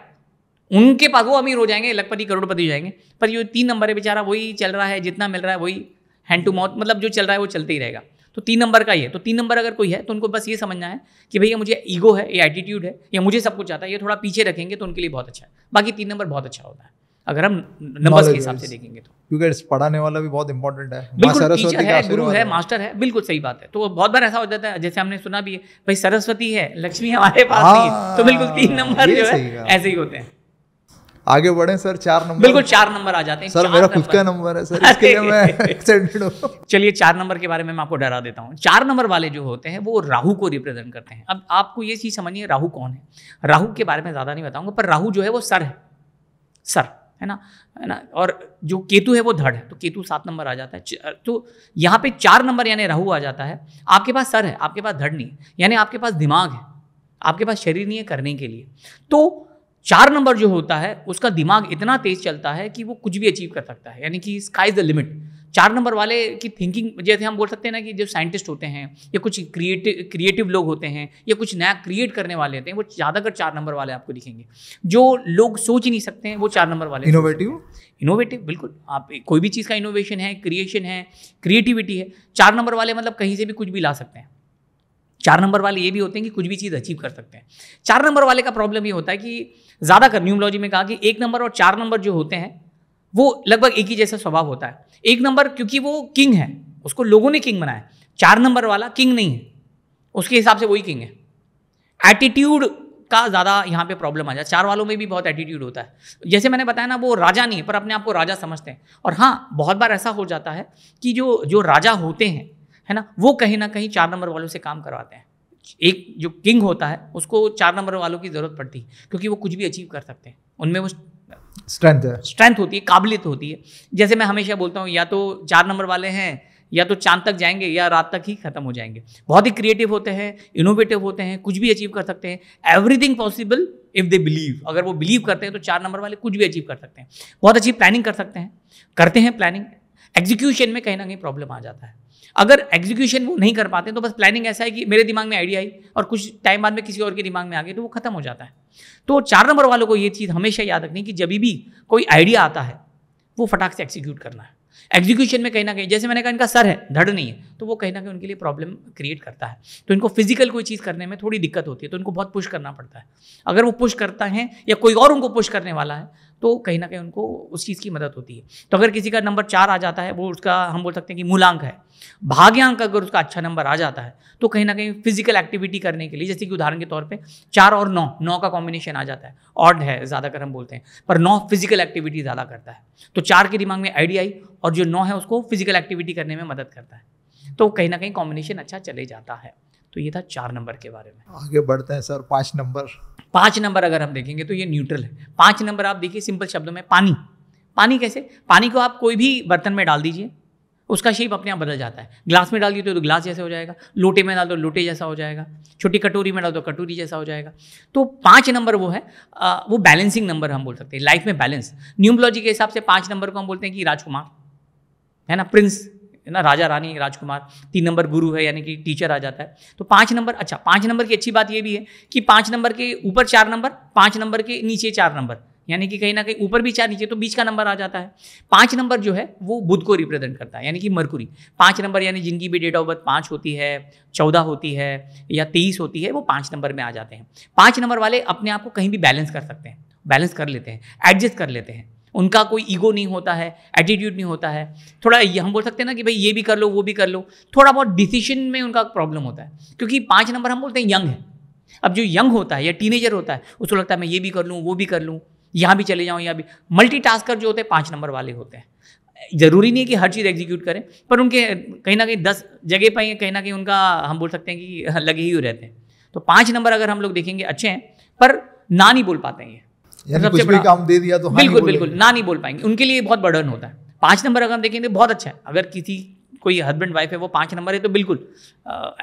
उनके पास वो अमीर हो जाएंगे लखपति करोड़पति हो जाएंगे पर ये तीन नंबर है बेचारा वही चल रहा है जितना मिल रहा है वही हैंड टू माउथ मतलब जो चल रहा है वो चलते ही रहेगा तो तीन नंबर का ही है तो तीन नंबर अगर कोई है तो उनको बस ये समझना है कि भैया मुझे ईगो है ये एटीट्यूड है या मुझे सब कुछ आता है ये थोड़ा पीछे रखेंगे तो उनके लिए बहुत अच्छा है बाकी तीन नंबर बहुत अच्छा होता है अगर हम नंबर के हिसाब से देखेंगे तो क्योंकि पढ़ाने वाला भी बहुत इंपॉर्टेंट है बिल्कुल टीचर है गुरु है मास्टर है बिल्कुल सही बात है तो बहुत बार ऐसा हो जाता है जैसे हमने सुना भी है भाई सरस्वती है लक्ष्मी हमारे पास हाँ। नहीं तो बिल्कुल तीन नंबर जो है ऐसे ही होते हैं आगे बढ़े सर चार नंबर बिल्कुल चार नंबर आ जाते हैं सर मेरा खुद का नंबर है सर इसके लिए मैं एक्साइटेड चलिए चार नंबर के बारे में मैं आपको डरा देता हूँ चार नंबर वाले जो होते हैं वो राहु को रिप्रेजेंट करते हैं अब आपको ये चीज़ समझिए राहु कौन है राहु के बारे में ज़्यादा नहीं बताऊंगा पर राहु जो है वो सर है सर है ना है ना और जो केतु है वो धड़ है तो केतु सात नंबर आ जाता है तो यहाँ पे चार नंबर यानी राहु आ जाता है आपके पास सर है आपके पास धड़ नहीं यानी आपके पास दिमाग है आपके पास शरीर नहीं है करने के लिए तो चार नंबर जो होता है उसका दिमाग इतना तेज चलता है कि वो कुछ भी अचीव कर सकता है यानी कि स्काई इज द लिमिट चार नंबर वाले की थिंकिंग जैसे हम बोल सकते हैं ना कि जो साइंटिस्ट होते हैं या कुछ क्रिएटिव क्रिएटिव लोग होते हैं या कुछ नया क्रिएट करने वाले होते हैं वो ज़्यादातर चार नंबर वाले आपको दिखेंगे जो लोग सोच ही नहीं सकते हैं वो चार नंबर वाले इनोवेटिव इनोवेटिव बिल्कुल आप कोई भी चीज़ का इनोवेशन है क्रिएशन है क्रिएटिविटी है चार नंबर वाले मतलब कहीं से भी कुछ भी ला सकते हैं चार नंबर वाले ये भी होते हैं कि कुछ भी चीज़ अचीव कर सकते हैं चार नंबर वाले का प्रॉब्लम ये होता है कि ज़्यादातर न्यूमोलॉजी में कहा कि एक नंबर और चार नंबर जो होते हैं वो लगभग एक ही जैसा स्वभाव होता है एक नंबर क्योंकि वो किंग है उसको लोगों ने किंग बनाया चार नंबर वाला किंग नहीं है उसके हिसाब से वही किंग है एटीट्यूड का ज़्यादा यहाँ पे प्रॉब्लम आ जाए चार वालों में भी बहुत एटीट्यूड होता है जैसे मैंने बताया ना वो राजा नहीं है पर अपने आप को राजा समझते हैं और हाँ बहुत बार ऐसा हो जाता है कि जो जो राजा होते हैं है ना वो कहीं ना कहीं चार नंबर वालों से काम करवाते हैं एक जो किंग होता है उसको चार नंबर वालों की ज़रूरत पड़ती है क्योंकि वो कुछ भी अचीव कर सकते हैं उनमें वो स्ट्रेंथ है स्ट्रेंथ होती है काबिलियत होती है जैसे मैं हमेशा बोलता हूँ या तो चार नंबर वाले हैं या तो चांद तक जाएंगे या रात तक ही खत्म हो जाएंगे बहुत ही क्रिएटिव होते हैं इनोवेटिव होते हैं कुछ भी अचीव कर सकते हैं everything possible if they believe अगर वो बिलीव करते हैं तो चार नंबर वाले कुछ भी अचीव कर सकते हैं बहुत अच्छी प्लानिंग कर सकते हैं करते हैं प्लानिंग एग्जीक्यूशन में कहीं ना कहीं प्रॉब्लम आ जाता है अगर एग्जीक्यूशन वो नहीं कर पाते तो बस प्लानिंग ऐसा है कि मेरे दिमाग में आइडिया आई और कुछ टाइम बाद में किसी और के दिमाग में आ गया तो वो खत्म हो जाता है तो चार नंबर वालों को ये चीज़ हमेशा याद रखनी कि जब भी कोई आइडिया आता है वो फटाक से एग्जीक्यूट करना है एग्जीक्यूशन में कहीं ना कहीं जैसे मैंने कहा इनका सर है धड़ नहीं है तो वो कहीं ना कहीं उनके लिए प्रॉब्लम क्रिएट करता है तो इनको फिजिकल कोई चीज़ करने में थोड़ी दिक्कत होती है तो इनको बहुत पुश करना पड़ता है अगर वो पुश करता है या कोई और उनको पुश करने वाला है तो कहीं ना कहीं उनको उस चीज़ की मदद होती है तो अगर किसी का नंबर चार आ जाता है वो उसका हम बोल सकते हैं कि मूलांक है भाग्यांक अगर उसका अच्छा नंबर आ जाता है तो कहीं ना कहीं फिजिकल एक्टिविटी करने के लिए जैसे कि उदाहरण के तौर पर चार और नौ नौ का कॉम्बिनेशन आ जाता है ऑड है ज़्यादातर हम बोलते हैं पर नौ फिजिकल एक्टिविटी ज़्यादा करता है तो चार के दिमाग में आइडिया आई और जो नौ है उसको फिजिकल एक्टिविटी करने में मदद करता है तो कहीं ना कहीं कॉम्बिनेशन अच्छा चले जाता है तो ये था चार नंबर के बारे में आगे बढ़ते हैं सर पाँच नंबर पाँच नंबर अगर हम देखेंगे तो ये न्यूट्रल है पाँच नंबर आप देखिए सिंपल शब्दों में पानी पानी कैसे पानी को आप कोई भी बर्तन में डाल दीजिए उसका शेप अपने आप बदल जाता है ग्लास में डाल दिए तो, ग्लास जैसा हो जाएगा लोटे में डाल दो तो लोटे जैसा हो जाएगा छोटी कटोरी में डाल दो तो कटोरी जैसा हो जाएगा तो पाँच नंबर वो है आ, वो बैलेंसिंग नंबर हम बोल सकते हैं लाइफ में बैलेंस न्यूमोलॉजी के हिसाब से पाँच नंबर को हम बोलते हैं कि राजकुमार है ना प्रिंस ना राजा रानी राजकुमार तीन नंबर गुरु है यानी कि टीचर आ जाता है तो पाँच नंबर अच्छा पाँच नंबर की अच्छी बात ये भी है कि पाँच नंबर के ऊपर चार नंबर पाँच नंबर के नीचे चार नंबर यानी कि कहीं ना कहीं ऊपर भी चार नीचे तो बीच का नंबर आ जाता है पाँच नंबर जो है वो बुध को रिप्रेजेंट करता है यानी कि मरकुरी पाँच नंबर यानी जिनकी भी डेट ऑफ बर्थ पाँच होती है चौदह होती है या तेईस होती है वो पाँच नंबर में आ जाते हैं पाँच नंबर वाले अपने आप को कहीं भी बैलेंस कर सकते हैं बैलेंस कर लेते हैं एडजस्ट कर लेते हैं उनका कोई ईगो नहीं होता है एटीट्यूड नहीं होता है थोड़ा ये हम बोल सकते हैं ना कि भाई ये भी कर लो वो भी कर लो थोड़ा बहुत डिसीजन में उनका प्रॉब्लम होता है क्योंकि पाँच नंबर हम बोलते हैं यंग है अब जो यंग होता है या टीनेजर होता है उसको लगता है मैं ये भी कर लूँ वो भी कर लूँ यहाँ भी चले जाऊँ यहाँ भी मल्टी जो होते हैं पाँच नंबर वाले होते हैं ज़रूरी नहीं है कि हर चीज़ एग्जीक्यूट करें पर उनके कहीं ना कहीं दस जगह पर कहीं ना कहीं उनका हम बोल सकते हैं कि लगे ही रहते हैं तो पाँच नंबर अगर हम लोग देखेंगे अच्छे हैं पर ना नहीं बोल पाते हैं ये यानी कुछ भी काम दे दिया तो हाँ बिल्कुल बिल्कुल ना नहीं बोल पाएंगे उनके लिए बहुत बर्डन होता है पाँच नंबर अगर हम देखेंगे बहुत अच्छा है अगर किसी कोई हस्बैंड वाइफ है वो पाँच नंबर है तो बिल्कुल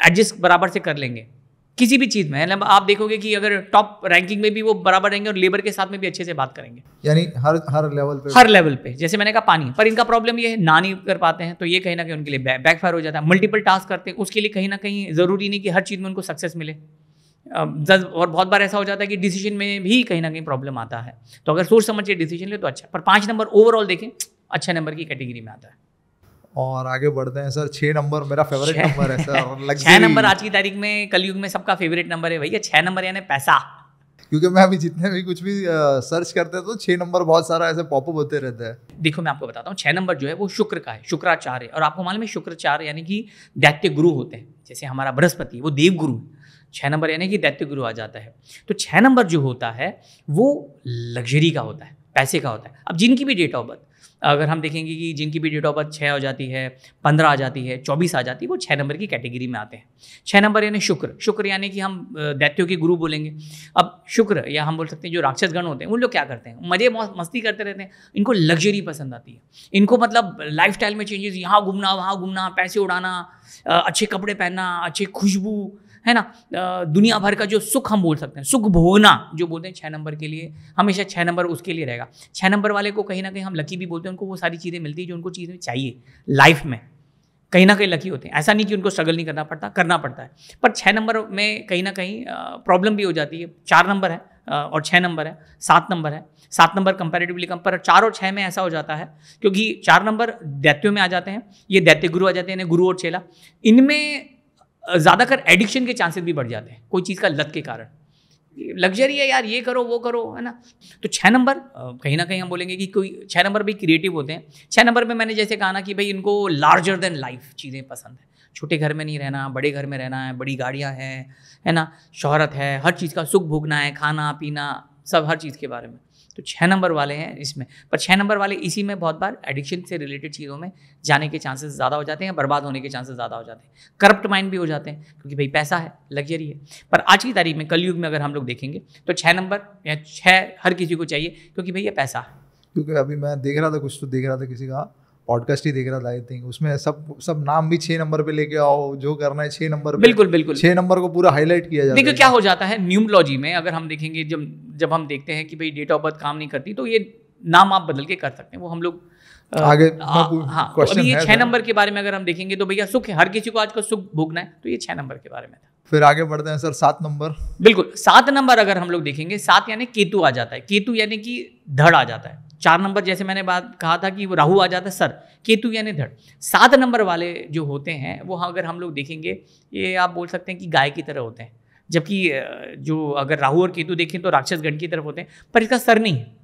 एडजस्ट बराबर से कर लेंगे किसी भी चीज़ में आप देखोगे कि अगर टॉप रैंकिंग में भी वो बराबर रहेंगे और लेबर के साथ में भी अच्छे से बात करेंगे यानी हर हर लेवल पे हर लेवल पे जैसे मैंने कहा पानी पर इनका प्रॉब्लम ये है ना नहीं कर पाते हैं तो ये कहीं ना कहीं उनके लिए बैकफायर हो जाता है मल्टीपल टास्क करते हैं उसके लिए कहीं ना कहीं ज़रूरी नहीं कि हर चीज़ में उनको सक्सेस मिले और बहुत बार ऐसा हो जाता है कि डिसीजन में भी कहीं ना कहीं प्रॉब्लम आता है तो अगर सोच समझ के डिसीजन ले तो अच्छा पर पाँच नंबर ओवरऑल देखें अच्छा नंबर की कैटेगरी में आता है और आगे बढ़ते हैं सर छः नंबर मेरा फेवरेट नंबर है सर छः नंबर आज की तारीख में कलयुग में सबका फेवरेट नंबर है भैया छः नंबर यानी पैसा क्योंकि मैं अभी जितने भी कुछ भी सर्च करते हैं तो छः नंबर बहुत सारा ऐसे पॉपअप होते रहते हैं देखो मैं आपको बताता हूँ छः नंबर जो है वो शुक्र का है शुक्राचार्य और आपको मालूम है शुक्राचार्य यानी कि दैत्य गुरु होते हैं जैसे हमारा बृहस्पति वो देव गुरु है छः नंबर यानी कि दैत्य गुरु आ जाता है तो छः नंबर जो होता है वो लग्जरी का होता है पैसे का होता है अब जिनकी भी डेट ऑफ बर्थ अगर हम देखेंगे कि जिनकी भी डेट ऑफ बर्थ छः हो जाती है पंद्रह आ जाती है चौबीस आ जाती है वो छः नंबर की कैटेगरी में आते हैं छः नंबर यानी शुक्र शुक्र यानी कि हम दैत्यों के गुरु बोलेंगे अब शुक्र या हम बोल सकते हैं जो राक्षसगण होते हैं उन लोग क्या करते हैं मजे मस्ती करते रहते हैं इनको लग्जरी पसंद आती है इनको मतलब लाइफ में चेंजेस यहाँ घूमना वहाँ घूमना पैसे उड़ाना अच्छे कपड़े पहनना अच्छी खुशबू है ना दुनिया भर का जो सुख हम बोल सकते हैं सुख भोगना जो बोलते हैं छः नंबर के लिए हमेशा छः नंबर उसके लिए रहेगा छः नंबर वाले को कहीं ना कहीं हम लकी भी बोलते हैं उनको वो सारी चीज़ें मिलती है जो उनको चीज़ें चाहिए लाइफ में कहीं ना कहीं लकी होते हैं ऐसा नहीं कि उनको स्ट्रगल नहीं करना पड़ता करना पड़ता है पर छः नंबर में कहीं ना कहीं प्रॉब्लम भी हो जाती है चार नंबर है और छः नंबर है सात नंबर है सात नंबर कंपेरेटिवली कम पर चार और छः में ऐसा हो जाता है क्योंकि चार नंबर दैत्यों में आ जाते हैं ये दैत्य गुरु आ जाते हैं गुरु और चेला इनमें ज़्यादातर एडिक्शन के चांसेस भी बढ़ जाते हैं कोई चीज़ का लत के कारण लग्जरी है यार ये करो वो करो है ना तो छः नंबर कहीं ना कहीं हम बोलेंगे कि कोई छः नंबर भी क्रिएटिव होते हैं छः नंबर में मैंने जैसे कहा ना कि भाई इनको लार्जर देन लाइफ चीज़ें पसंद है छोटे घर में नहीं रहना बड़े घर में रहना है बड़ी गाड़ियाँ हैं है ना शोहरत है हर चीज़ का सुख भोगना है खाना पीना सब हर चीज़ के बारे में तो छः नंबर वाले हैं इसमें पर छः नंबर वाले इसी में बहुत बार एडिक्शन से रिलेटेड चीज़ों में जाने के चांसेस ज़्यादा हो जाते हैं बर्बाद होने के चांसेस ज़्यादा हो जाते हैं करप्ट माइंड भी हो जाते हैं क्योंकि भाई पैसा है लग्जरी है पर आज की तारीख में कलयुग में अगर हम लोग देखेंगे तो छः नंबर या छः हर किसी को चाहिए क्योंकि भाई ये पैसा है क्योंकि अभी मैं देख रहा था कुछ तो देख रहा था किसी का पॉडकास्ट ही देख रहा था आई थिंक उसमें सब सब नाम भी छह नंबर पे लेके आओ जो करना है छह नंबर पे बिल्कुल बिल्कुल छह नंबर को पूरा हाईलाइट किया जाता देखो क्या हो जाता है न्यूमोलॉजी में अगर हम देखेंगे जब जब हम देखते हैं कि भाई डेट ऑफ बर्थ काम नहीं करती तो ये नाम आप बदल के कर सकते हैं वो हम लोग आगे हाँ तो ये छह तो। नंबर के बारे में अगर हम देखेंगे तो भैया सुख हर किसी को आजकल सुख भोगना है तो ये छह नंबर के बारे में था फिर आगे बढ़ते हैं सर सात नंबर बिल्कुल सात नंबर अगर हम लोग देखेंगे सात यानी केतु आ जाता है केतु यानी कि धड़ आ जाता है चार नंबर जैसे मैंने बात कहा था कि वो राहु आ जाता है सर केतु यानी धड़ सात नंबर वाले जो होते हैं वो हाँ, अगर हम लोग देखेंगे ये आप बोल सकते हैं कि गाय की तरह होते हैं जबकि जो अगर राहु और केतु देखें तो राक्षस गण की तरफ होते हैं पर इसका सर नहीं है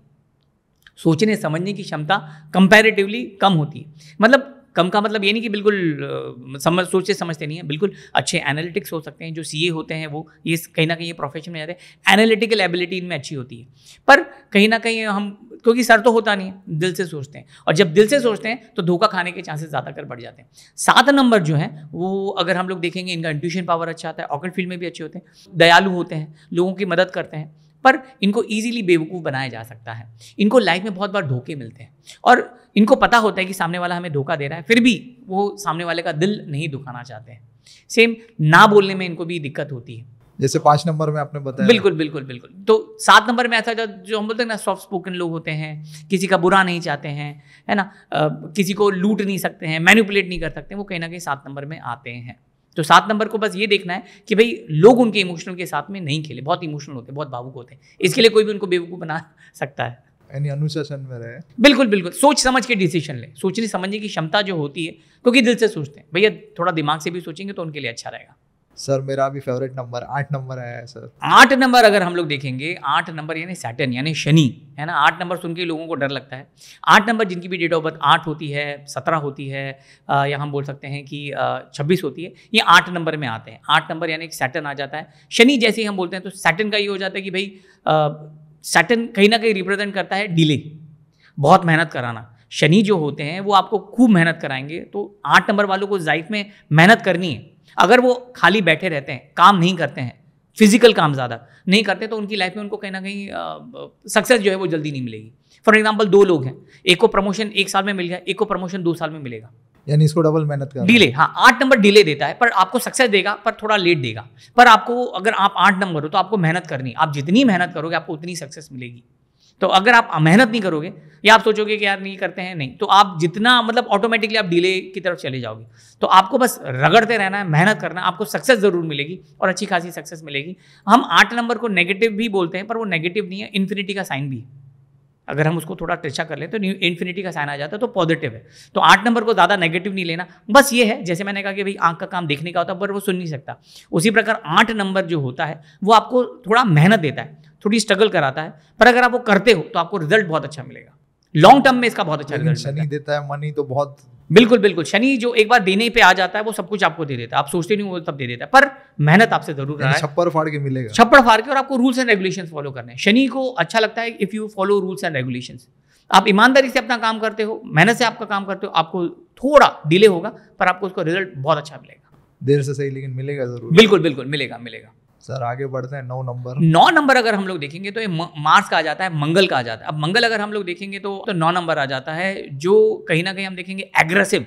सोचने समझने की क्षमता कंपैरेटिवली कम होती है मतलब कम का मतलब ये नहीं कि बिल्कुल समझ सोचते समझते नहीं है बिल्कुल अच्छे एनालिटिक्स हो सकते हैं जो सी होते हैं वो ये कहीं ना कहीं ये प्रोफेशन में जाते हैं एनालिटिकल एबिलिटी इनमें अच्छी होती है पर कहीं ना कहीं हम क्योंकि सर तो होता नहीं है दिल से सोचते हैं और जब दिल से सोचते हैं तो धोखा खाने के चांसेस ज़्यादा कर बढ़ जाते हैं सात नंबर जो है वो अगर हम लोग देखेंगे इनका इंट्यूशन पावर अच्छा आता है ऑकेट फील्ड में भी अच्छे होते हैं दयालु होते हैं लोगों की मदद करते हैं पर इनको ईजिली बेवकूफ़ बनाया जा सकता है इनको लाइफ में बहुत बार धोखे मिलते हैं और इनको पता होता है कि सामने वाला हमें धोखा दे रहा है फिर भी वो सामने वाले का दिल नहीं दुखाना चाहते हैं सेम ना बोलने में इनको भी दिक्कत होती है जैसे पाँच नंबर में आपने बताया बिल्कुल बिल्कुल बिल्कुल तो सात नंबर में ऐसा जो हम बोलते हैं ना सॉफ्ट स्पोकन लोग होते हैं किसी का बुरा नहीं चाहते हैं है ना आ, किसी को लूट नहीं सकते हैं मैनिपुलेट नहीं कर सकते वो कहीं ना कहीं सात नंबर में आते हैं तो सात नंबर को बस ये देखना है कि भाई लोग उनके इमोशनल के साथ में नहीं खेले बहुत इमोशनल होते हैं बहुत भावुक होते हैं इसके लिए कोई भी उनको बेवकूफ़ बना सकता है एनी अनुशासन में रहे बिल्कुल बिल्कुल सोच समझ के डिसीजन लें सोचने समझने की क्षमता जो होती है क्योंकि दिल से सोचते हैं भैया थोड़ा दिमाग से भी सोचेंगे तो उनके लिए अच्छा रहेगा सर मेरा भी फेवरेट नंबर आठ नंबर आया है सर आठ नंबर अगर हम लोग देखेंगे आठ नंबर यानी सैटन यानी शनि है ना आठ नंबर सुन के लोगों को डर लगता है आठ नंबर जिनकी भी डेट ऑफ बर्थ आठ होती है सत्रह होती है या हम बोल सकते हैं कि छब्बीस होती है ये आठ नंबर में आते हैं आठ नंबर यानी सैटन आ जाता है शनि जैसे ही हम बोलते हैं तो सैटन का ये हो जाता है कि भाई सैटन कहीं ना कहीं रिप्रेजेंट करता है डिले बहुत मेहनत कराना शनि जो होते हैं वो आपको खूब मेहनत कराएंगे तो आठ नंबर वालों को लाइफ में मेहनत करनी है अगर वो खाली बैठे रहते हैं काम नहीं करते हैं फिजिकल काम ज़्यादा नहीं करते तो उनकी लाइफ में उनको कहीं ना कहीं सक्सेस जो है वो जल्दी नहीं मिलेगी फॉर एग्जाम्पल दो लोग हैं एक को प्रमोशन एक साल में मिल गया एक को प्रमोशन दो साल में मिलेगा यानी इसको डबल मेहनत कर डिले हाँ आठ नंबर डिले देता है पर आपको सक्सेस देगा पर थोड़ा लेट देगा पर आपको अगर आप आठ नंबर हो तो आपको मेहनत करनी आप जितनी मेहनत करोगे आपको उतनी सक्सेस मिलेगी तो अगर आप मेहनत नहीं करोगे या आप सोचोगे कि यार नहीं करते हैं नहीं तो आप जितना मतलब ऑटोमेटिकली आप डिले की तरफ चले जाओगे तो आपको बस रगड़ते रहना है मेहनत करना है आपको सक्सेस ज़रूर मिलेगी और अच्छी खासी सक्सेस मिलेगी हम आठ नंबर को नेगेटिव भी बोलते हैं पर वो नेगेटिव नहीं है इन्फिनिटी का साइन भी है अगर हम उसको थोड़ा तिरछा कर लें तो इन्फिनिटी का साइन आ जाता है तो पॉजिटिव है तो आठ नंबर को ज़्यादा नेगेटिव नहीं लेना बस ये है जैसे मैंने कहा कि भाई आंख का काम देखने का होता है पर वो सुन नहीं सकता उसी प्रकार आठ नंबर जो होता है वो आपको थोड़ा मेहनत देता है थोड़ी स्ट्रगल कराता है पर अगर आप वो करते हो तो आपको रिजल्ट बहुत अच्छा मिलेगा लॉन्ग टर्म में इसका बहुत अच्छा रिजल्ट शनि देता है मनी तो बहुत बिल्कुल बिल्कुल शनि जो एक बार देने पे आ जाता है वो सब कुछ आपको दे देता है आप सोचते नहीं वो सब दे देता है पर मेहनत आपसे जरूर रहा है छप्पड़ फाड़ के मिलेगा छप्पड़ फाड़ के और आपको रूल्स एंड रेगुलेशन फॉलो करने हैं शनि को अच्छा लगता है if you follow rules and regulation आप ईमानदारी से अपना काम करते हो मेहनत से आपका काम करते हो आपको थोड़ा डिले होगा पर आपको उसका रिजल्ट बहुत अच्छा मिलेगा देर से सही लेकिन मिलेगा जरूर बिल्कुल बिल्कुल मिलेगा मिलेगा सर आगे बढ़ते हैं नौ नंबर नौ नंबर अगर हम लोग देखेंगे तो ये मार्स का आ जाता है मंगल का आ जाता है अब मंगल अगर हम लोग देखेंगे तो, तो नौ नंबर आ जाता है जो कहीं ना कहीं हम देखेंगे एग्रेसिव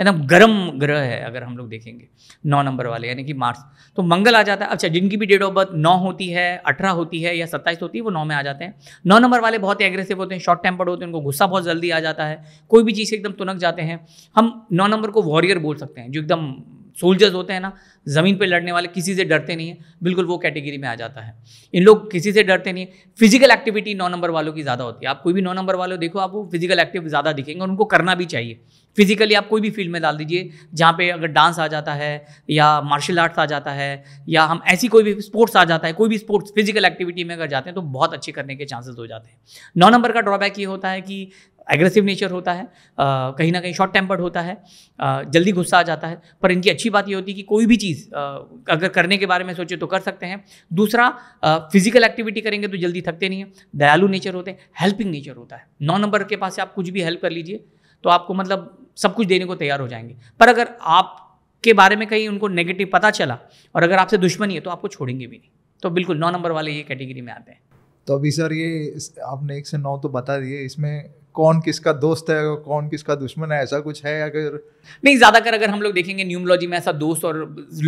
एकदम गर्म ग्रह है अगर हम लोग देखेंगे नौ नंबर वाले यानी कि मार्स तो मंगल आ जाता है अच्छा जिनकी भी डेट ऑफ बर्थ नौ होती है अठारह होती है या सत्ताईस होती है वो नौ में आ जाते हैं नौ नंबर वाले बहुत ही एग्रेसिव होते हैं शॉर्ट टेम्पर्ड होते हैं उनको गुस्सा बहुत जल्दी आ जाता है कोई भी चीज़ एकदम तुनक जाते हैं हम नौ नंबर को वॉरियर बोल सकते हैं जो एकदम सोल्जर्स होते हैं ना ज़मीन पे लड़ने वाले किसी से डरते नहीं है बिल्कुल वो कैटेगरी में आ जाता है इन लोग किसी से डरते नहीं है फिजिकल एक्टिविटी नौ नंबर वालों की ज़्यादा होती है आप कोई भी नौ नंबर वाले देखो आप वो फिजिकल एक्टिव ज़्यादा दिखेंगे और उनको करना भी चाहिए फिजिकली आप कोई भी फील्ड में डाल दीजिए जहाँ पे अगर डांस आ जाता है या मार्शल आर्ट्स आ जाता है या हम ऐसी कोई भी स्पोर्ट्स आ जाता है कोई भी स्पोर्ट्स फिजिकल एक्टिविटी में अगर जाते हैं तो बहुत अच्छे करने के चांसेस हो जाते हैं नौ नंबर का ड्रॉबैक ये होता है कि एग्रेसिव नेचर होता है कहीं ना कहीं शॉर्ट टेम्पर्ड होता है जल्दी गुस्सा आ जाता है पर इनकी अच्छी बात ये होती है कि कोई भी चीज़ अगर करने के बारे में सोचे तो कर सकते हैं दूसरा फिजिकल एक्टिविटी करेंगे तो जल्दी थकते नहीं हैं दयालु नेचर होते हैं हेल्पिंग नेचर होता है नौ नंबर के पास से आप कुछ भी हेल्प कर लीजिए तो आपको मतलब सब कुछ देने को तैयार हो जाएंगे पर अगर आप के बारे में कहीं उनको नेगेटिव पता चला और अगर आपसे दुश्मनी है तो आपको छोड़ेंगे भी नहीं तो बिल्कुल नौ नंबर वाले ये कैटेगरी में आते हैं तो अभी सर ये आपने एक से नौ तो बता दिए इसमें कौन किसका दोस्त है कौन किसका दुश्मन है ऐसा कुछ है अगर नहीं ज़्यादातर अगर हम लोग देखेंगे न्यूमोलॉजी में ऐसा दोस्त और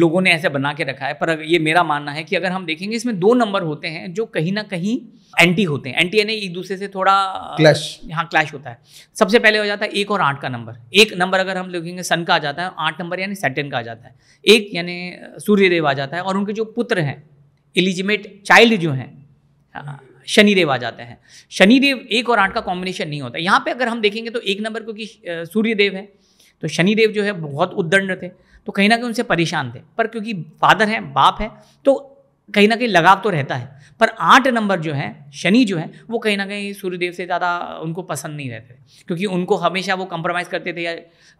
लोगों ने ऐसे बना के रखा है पर ये मेरा मानना है कि अगर हम देखेंगे इसमें दो नंबर होते हैं जो कहीं ना कहीं एंटी होते हैं एंटी यानी एक दूसरे से थोड़ा क्लैश हाँ क्लैश होता है सबसे पहले हो जाता है एक और आठ का नंबर एक नंबर अगर हम देखेंगे सन का आ जाता है आठ नंबर यानी सैटन का आ जाता है एक यानी सूर्यदेव आ जाता है और उनके जो पुत्र हैं एलिजिमेट चाइल्ड जो हैं हाँ, शनिदेव आ जाते हैं शनिदेव एक और आठ का कॉम्बिनेशन नहीं होता यहाँ पे अगर हम देखेंगे तो एक नंबर क्योंकि सूर्यदेव है तो शनिदेव जो है बहुत उद्दंड थे तो कहीं ना कहीं उनसे परेशान थे पर क्योंकि फादर हैं बाप हैं तो कहीं ना कहीं लगाव तो रहता है पर आठ नंबर जो है शनि जो है वो कहीं ना कहीं सूर्यदेव से ज़्यादा उनको पसंद नहीं रहते थे क्योंकि उनको हमेशा वो कंप्रोमाइज़ करते थे या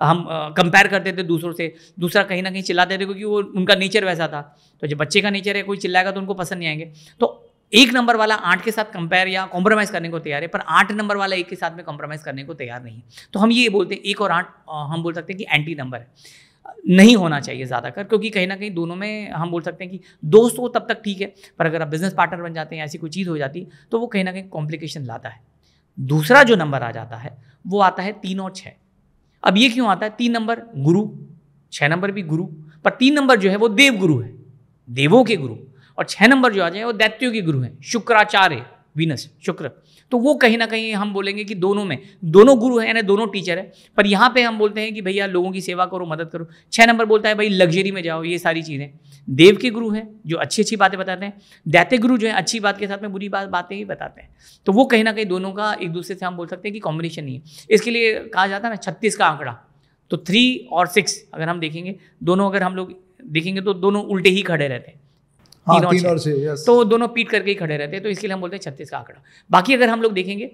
हम कंपेयर करते थे दूसरों से दूसरा कहीं ना कहीं चिल्लाते थे क्योंकि वो उनका नेचर वैसा था तो जब बच्चे का नेचर है कोई चिल्लाएगा तो उनको पसंद नहीं आएंगे तो एक नंबर वाला आठ के साथ कंपेयर या कॉम्प्रोमाइज करने को तैयार है पर आठ नंबर वाला एक के साथ में कॉम्प्रोमाइज करने को तैयार नहीं तो हम ये बोलते हैं एक और आठ हम बोल सकते हैं कि एंटी नंबर है नहीं होना चाहिए ज़्यादातर क्योंकि कहीं ना कहीं दोनों में हम बोल सकते हैं कि दोस्त हो तब तक ठीक है पर अगर आप बिजनेस पार्टनर बन जाते हैं ऐसी कोई चीज़ हो जाती तो वो कहीं ना कहीं कॉम्प्लिकेशन लाता है दूसरा जो नंबर आ जाता है वो आता है तीन और छः अब ये क्यों आता है तीन नंबर गुरु छः नंबर भी गुरु पर तीन नंबर जो है वो देव गुरु है देवों के गुरु और छः नंबर जो आ जाए वो दैत्यु के गुरु हैं शुक्राचार्य वीनस शुक्र तो वो कहीं ना कहीं हम बोलेंगे कि दोनों में दोनों गुरु हैं यानी दोनों टीचर है पर यहाँ पे हम बोलते हैं कि भैया लोगों की सेवा करो मदद करो छः नंबर बोलता है भाई लग्जरी में जाओ ये सारी चीज़ें देव के गुरु हैं जो अच्छी अच्छी बातें बताते हैं दैत्य गुरु जो है अच्छी बात के साथ में बुरी बात बातें ही बताते हैं तो वो कहीं ना कहीं दोनों का एक दूसरे से हम बोल सकते हैं कि कॉम्बिनेशन नहीं है इसके लिए कहा जाता है ना छत्तीस का आंकड़ा तो थ्री और सिक्स अगर हम देखेंगे दोनों अगर हम लोग देखेंगे तो दोनों उल्टे ही खड़े रहते हैं हाँ, तीन, और छः तो दोनों पीट करके ही खड़े रहते हैं तो इसलिए हम बोलते हैं छत्तीस का आंकड़ा बाकी अगर हम लोग देखेंगे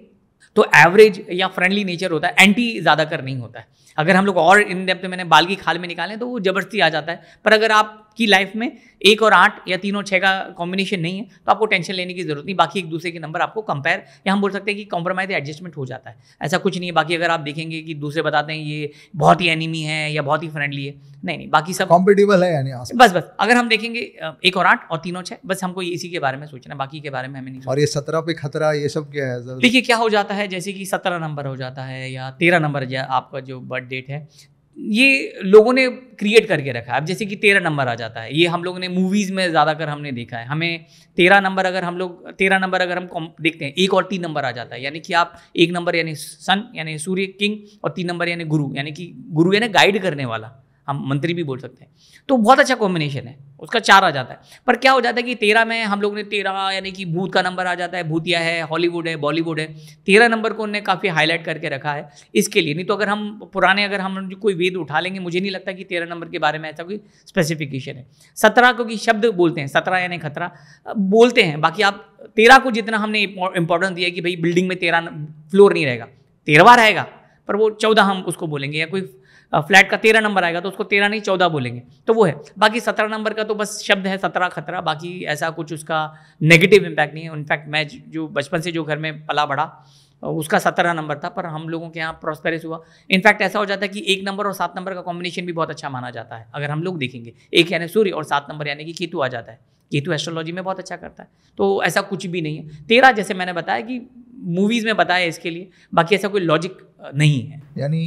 तो एवरेज या फ्रेंडली नेचर होता है एंटी ज़्यादा कर नहीं होता है अगर हम लोग और इन डेप्थ मैंने बाल की खाल में निकालें तो वो ज़बरदस्ती आ जाता है पर अगर आपकी लाइफ में एक और आठ या तीन और छः का कॉम्बिनेशन नहीं है तो आपको टेंशन लेने की जरूरत नहीं बाकी एक दूसरे के नंबर आपको कंपेयर या हम बोल सकते हैं कि कॉम्प्रोमाइज एडजस्टमेंट हो जाता है ऐसा कुछ नहीं है बाकी अगर आप देखेंगे कि दूसरे बताते हैं ये बहुत ही एनिमी है या बहुत ही फ्रेंडली है नहीं नहीं बाकी सब कॉम्पिटेबल है यानी बस बस अगर हम देखेंगे एक और आठ और तीन और छः बस हमको इसी के बारे में सोचना बाकी के बारे में हमें नहीं और ये सत्रह पे खतरा ये सब क्या है देखिए क्या हो जाता है जैसे कि सत्रह नंबर हो जाता है या तेरह नंबर आपका जो बर्थ डेट है ये लोगों ने क्रिएट करके रखा है अब जैसे कि तेरह नंबर आ जाता है ये हम लोगों ने मूवीज़ में ज़्यादातर हमने देखा है हमें तेरह नंबर अगर हम लोग तेरह नंबर अगर हम देखते हैं एक और तीन नंबर आ जाता है यानी कि आप एक नंबर यानी सन यानी सूर्य किंग और तीन नंबर यानी गुरु यानी कि गुरु यानी गाइड करने वाला हम मंत्री भी बोल सकते हैं तो बहुत अच्छा कॉम्बिनेशन है उसका चार आ जाता है पर क्या हो जाता है कि तेरह में हम लोग ने तेरह यानी कि भूत का नंबर आ जाता है भूतिया है हॉलीवुड है बॉलीवुड है तेरह नंबर को उन्होंने काफ़ी हाईलाइट करके रखा है इसके लिए नहीं तो अगर हम पुराने अगर हम कोई वेद उठा लेंगे मुझे नहीं लगता कि तेरह नंबर के बारे में ऐसा कोई स्पेसिफिकेशन है सत्रह क्योंकि शब्द बोलते हैं सत्रह यानी खतरा बोलते हैं बाकी आप तेरह को जितना हमने इंपॉर्टेंस दिया कि भाई बिल्डिंग में तेरह फ्लोर नहीं रहेगा तेरहवा रहेगा पर वो चौदह हम उसको बोलेंगे या कोई फ्लैट का तेरह नंबर आएगा तो उसको तेरह नहीं चौदह बोलेंगे तो वो है बाकी सत्रह नंबर का तो बस शब्द है सत्रह खतरा बाकी ऐसा कुछ उसका नेगेटिव इम्पैक्ट नहीं है इनफैक्ट मैं जो बचपन से जो घर में पला बढ़ा उसका सत्रह नंबर था पर हम लोगों के यहाँ प्रॉस्पेरिस हुआ इनफैक्ट ऐसा हो जाता है कि एक नंबर और सात नंबर का कॉम्बिनेशन भी बहुत अच्छा माना जाता है अगर हम लोग देखेंगे एक यानी सूर्य और सात नंबर यानी कि केतु आ जाता है केतु एस्ट्रोलॉजी में बहुत अच्छा करता है तो ऐसा कुछ भी नहीं है तेरह जैसे मैंने बताया कि मूवीज़ में बताया इसके लिए बाकी ऐसा कोई लॉजिक नहीं है यानी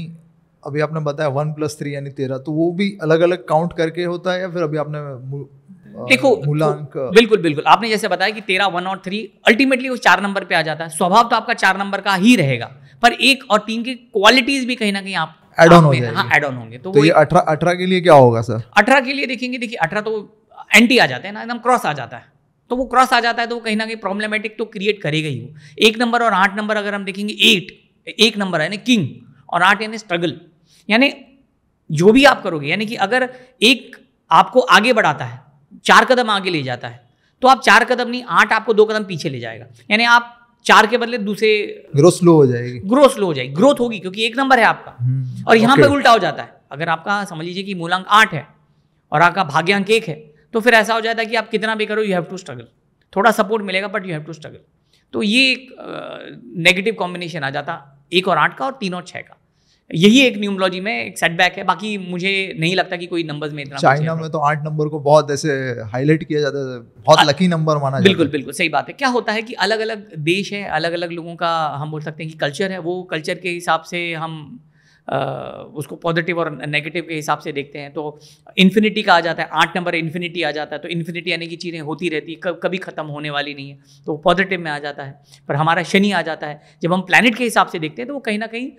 अभी आपने बताया वन प्लस थ्री यानी तेरह तो वो भी अलग अलग काउंट करके होता है या फिर अभी आपने देखो मूलांक बिल्कुल बिल्कुल आपने जैसे बताया कि तेरह वन और थ्री अल्टीमेटली वो चार नंबर पे आ जाता है स्वभाव तो आपका चार नंबर का ही रहेगा पर एक और तीन की क्वालिटीज भी कहीं ना कहीं आप एड ऑन हो हाँ एड ऑन होंगे तो, तो ये अठारह अठारह के लिए क्या होगा सर अठारह के लिए देखेंगे देखिए अठारह तो एंटी आ जाते हैं ना एकदम क्रॉस आ जाता है तो वो क्रॉस आ जाता है तो वो कहीं ना कहीं प्रॉब्लमेटिक तो क्रिएट करेगा ही वो एक नंबर और आठ नंबर अगर हम देखेंगे एट एक नंबर है ना किंग और आठ यानी स्ट्रगल यानी जो भी आप करोगे यानी कि अगर एक आपको आगे बढ़ाता है चार कदम आगे ले जाता है तो आप चार कदम नहीं आठ आपको दो कदम पीछे ले जाएगा यानी आप चार के बदले दूसरे ग्रोथ स्लो हो जाएगी ग्रोथ स्लो हो जाएगी ग्रोथ होगी क्योंकि एक नंबर है आपका हम्म। और यहां पर उल्टा हो जाता है अगर आपका समझ लीजिए कि मूलांक आठ है और आपका भाग्यांक एक है तो फिर ऐसा हो जाता है कि आप कितना भी करो यू हैव टू स्ट्रगल थोड़ा सपोर्ट मिलेगा but you have to struggle तो ये एक नेगेटिव कॉम्बिनेशन आ जाता एक और आठ का और तीन और छः का यही एक न्यूमोलॉजी में एक सेटबैक है बाकी मुझे नहीं लगता कि कोई नंबर्स में इतना चाइना में तो आठ नंबर को बहुत ऐसे हाईलाइट किया जाता है बहुत आ, लकी नंबर माना जाता है बिल्कुल बिल्कुल सही बात है क्या होता है कि अलग अलग देश है अलग अलग लोगों का हम बोल सकते हैं कि कल्चर है वो कल्चर के हिसाब से हम आ, उसको पॉजिटिव और नेगेटिव के हिसाब से देखते हैं तो इन्फिनिटी का आ जाता है आठ नंबर इन्फिनिटी आ जाता है तो इन्फिनिटी यानी कि चीज़ें होती रहती कब कभी ख़त्म होने वाली नहीं है तो पॉजिटिव में आ जाता है पर हमारा शनि आ जाता है जब हम प्लानट के हिसाब से देखते हैं तो वो कहीं ना कहीं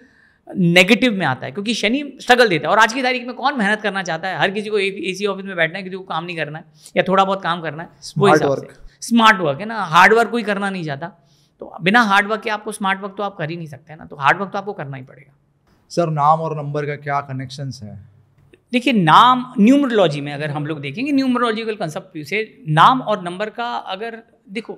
नेगेटिव में आता है क्योंकि शनि स्ट्रगल देता है और आज की तारीख में कौन मेहनत करना चाहता है हर किसी को ए सी ऑफिस में बैठना है किसी को काम नहीं करना है या थोड़ा बहुत काम करना है हिसाब से स्मार्ट वर्क है ना हार्ड वर्क कोई करना नहीं चाहता तो बिना हार्ड वर्क के आपको स्मार्ट वर्क तो आप कर ही नहीं सकते ना तो हार्ड वर्क तो आपको करना ही पड़ेगा सर नाम और नंबर का क्या कनेक्शन है देखिए नाम न्यूमरोलॉजी में अगर हम लोग देखेंगे न्यूमरोलॉजिकल कंसेप्ट से नाम और नंबर का अगर देखो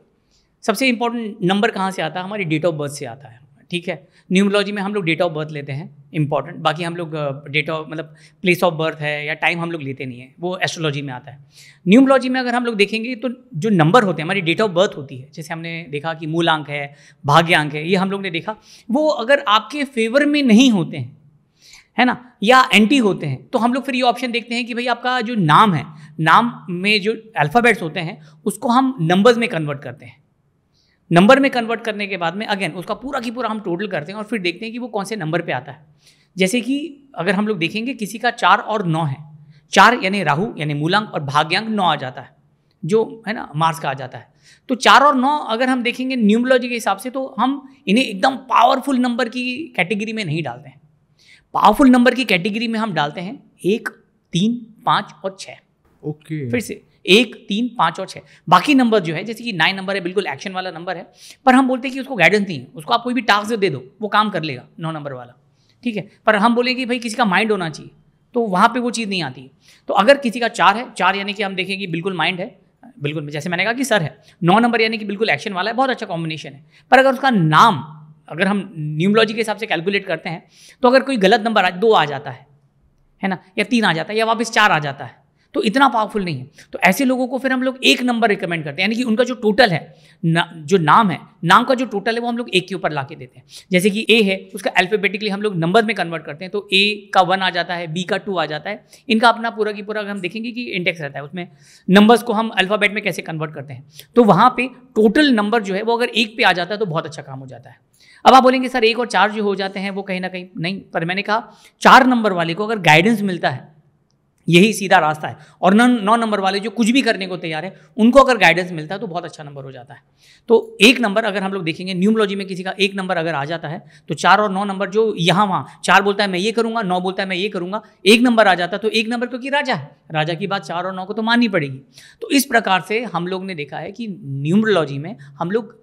सबसे इंपॉर्टेंट नंबर कहाँ से आता है हमारी डेट ऑफ बर्थ से आता है ठीक है न्यूमोलॉजी में हम लोग डेट ऑफ बर्थ लेते हैं इंपॉर्टेंट बाकी हम लोग डेट uh, ऑफ मतलब प्लेस ऑफ बर्थ है या टाइम हम लोग लेते नहीं है वो एस्ट्रोलॉजी में आता है न्यूमोलॉजी में अगर हम लोग देखेंगे तो जो नंबर होते हैं हमारी डेट ऑफ बर्थ होती है जैसे हमने देखा कि मूलांक है भाग्यांक है ये हम लोग ने देखा वो अगर आपके फेवर में नहीं होते हैं है ना या एंटी होते हैं तो हम लोग फिर ये ऑप्शन देखते हैं कि भाई आपका जो नाम है नाम में जो अल्फ़ाबेट्स होते हैं उसको हम नंबर्स में कन्वर्ट करते हैं नंबर में कन्वर्ट करने के बाद में अगेन उसका पूरा की पूरा हम टोटल करते हैं और फिर देखते हैं कि वो कौन से नंबर पे आता है जैसे कि अगर हम लोग देखेंगे किसी का चार और नौ है चार यानी राहु यानी मूलांक और भाग्यांक नौ आ जाता है जो है ना मार्स का आ जाता है तो चार और नौ अगर हम देखेंगे न्यूमोलॉजी के हिसाब से तो हम इन्हें एकदम पावरफुल नंबर की कैटेगरी में नहीं डालते हैं पावरफुल नंबर की कैटेगरी में हम डालते हैं एक तीन पाँच और छः ओके okay. फिर से एक तीन पाँच और छः बाकी नंबर जो है जैसे कि नाइन नंबर है बिल्कुल एक्शन वाला नंबर है पर हम बोलते हैं कि उसको गाइडेंस नहीं है उसको आप कोई भी टास्क दे दो वो काम कर लेगा नौ नंबर वाला ठीक है पर हम बोलेंगे कि भाई किसी का माइंड होना चाहिए तो वहाँ पर वो चीज़ नहीं आती तो अगर किसी का चार है चार यानी कि हम देखें कि बिल्कुल माइंड है बिल्कुल जैसे मैंने कहा कि सर है नौ नंबर यानी कि बिल्कुल एक्शन वाला है बहुत अच्छा कॉम्बिनेशन है पर अगर उसका नाम अगर हम न्यूमोलॉजी के हिसाब से कैलकुलेट करते हैं तो अगर कोई गलत नंबर आ दो आ जाता है है ना या तीन आ जाता है या वापस चार आ जाता है तो इतना पावरफुल नहीं है तो ऐसे लोगों को फिर हम लोग एक नंबर रिकमेंड करते हैं यानी कि उनका जो टोटल है ना, जो नाम है नाम का जो टोटल है वो हम लोग एक के ऊपर ला के देते हैं जैसे कि ए है उसका अल्फाबेटिकली हम लोग नंबर में कन्वर्ट करते हैं तो ए का वन आ जाता है बी का टू आ जाता है इनका अपना पूरा की पूरा हम देखेंगे कि इंडेक्स रहता है उसमें नंबर्स को हम अल्फ़ाबेट में कैसे कन्वर्ट करते हैं तो वहाँ पर टोटल नंबर जो है वो अगर एक पे आ जाता है तो बहुत अच्छा काम हो जाता है अब आप बोलेंगे सर एक और चार जो हो जाते हैं वो कहीं ना कहीं नहीं पर मैंने कहा चार नंबर वाले को अगर गाइडेंस मिलता है यही सीधा रास्ता है और नौ नौ नंबर वाले जो कुछ भी करने को तैयार है उनको अगर गाइडेंस मिलता है तो बहुत अच्छा नंबर हो जाता है तो एक नंबर अगर हम लोग देखेंगे न्यूमोलॉजी में किसी का एक नंबर अगर आ जाता है तो चार और नौ नंबर जो यहाँ वहाँ चार बोलता है मैं ये करूँगा नौ बोलता है मैं ये करूँगा एक नंबर आ जाता है तो एक नंबर क्योंकि राजा है राजा की बात चार और नौ को तो माननी पड़ेगी तो इस प्रकार से हम लोग ने देखा है कि न्यूमरोलॉजी में हम लोग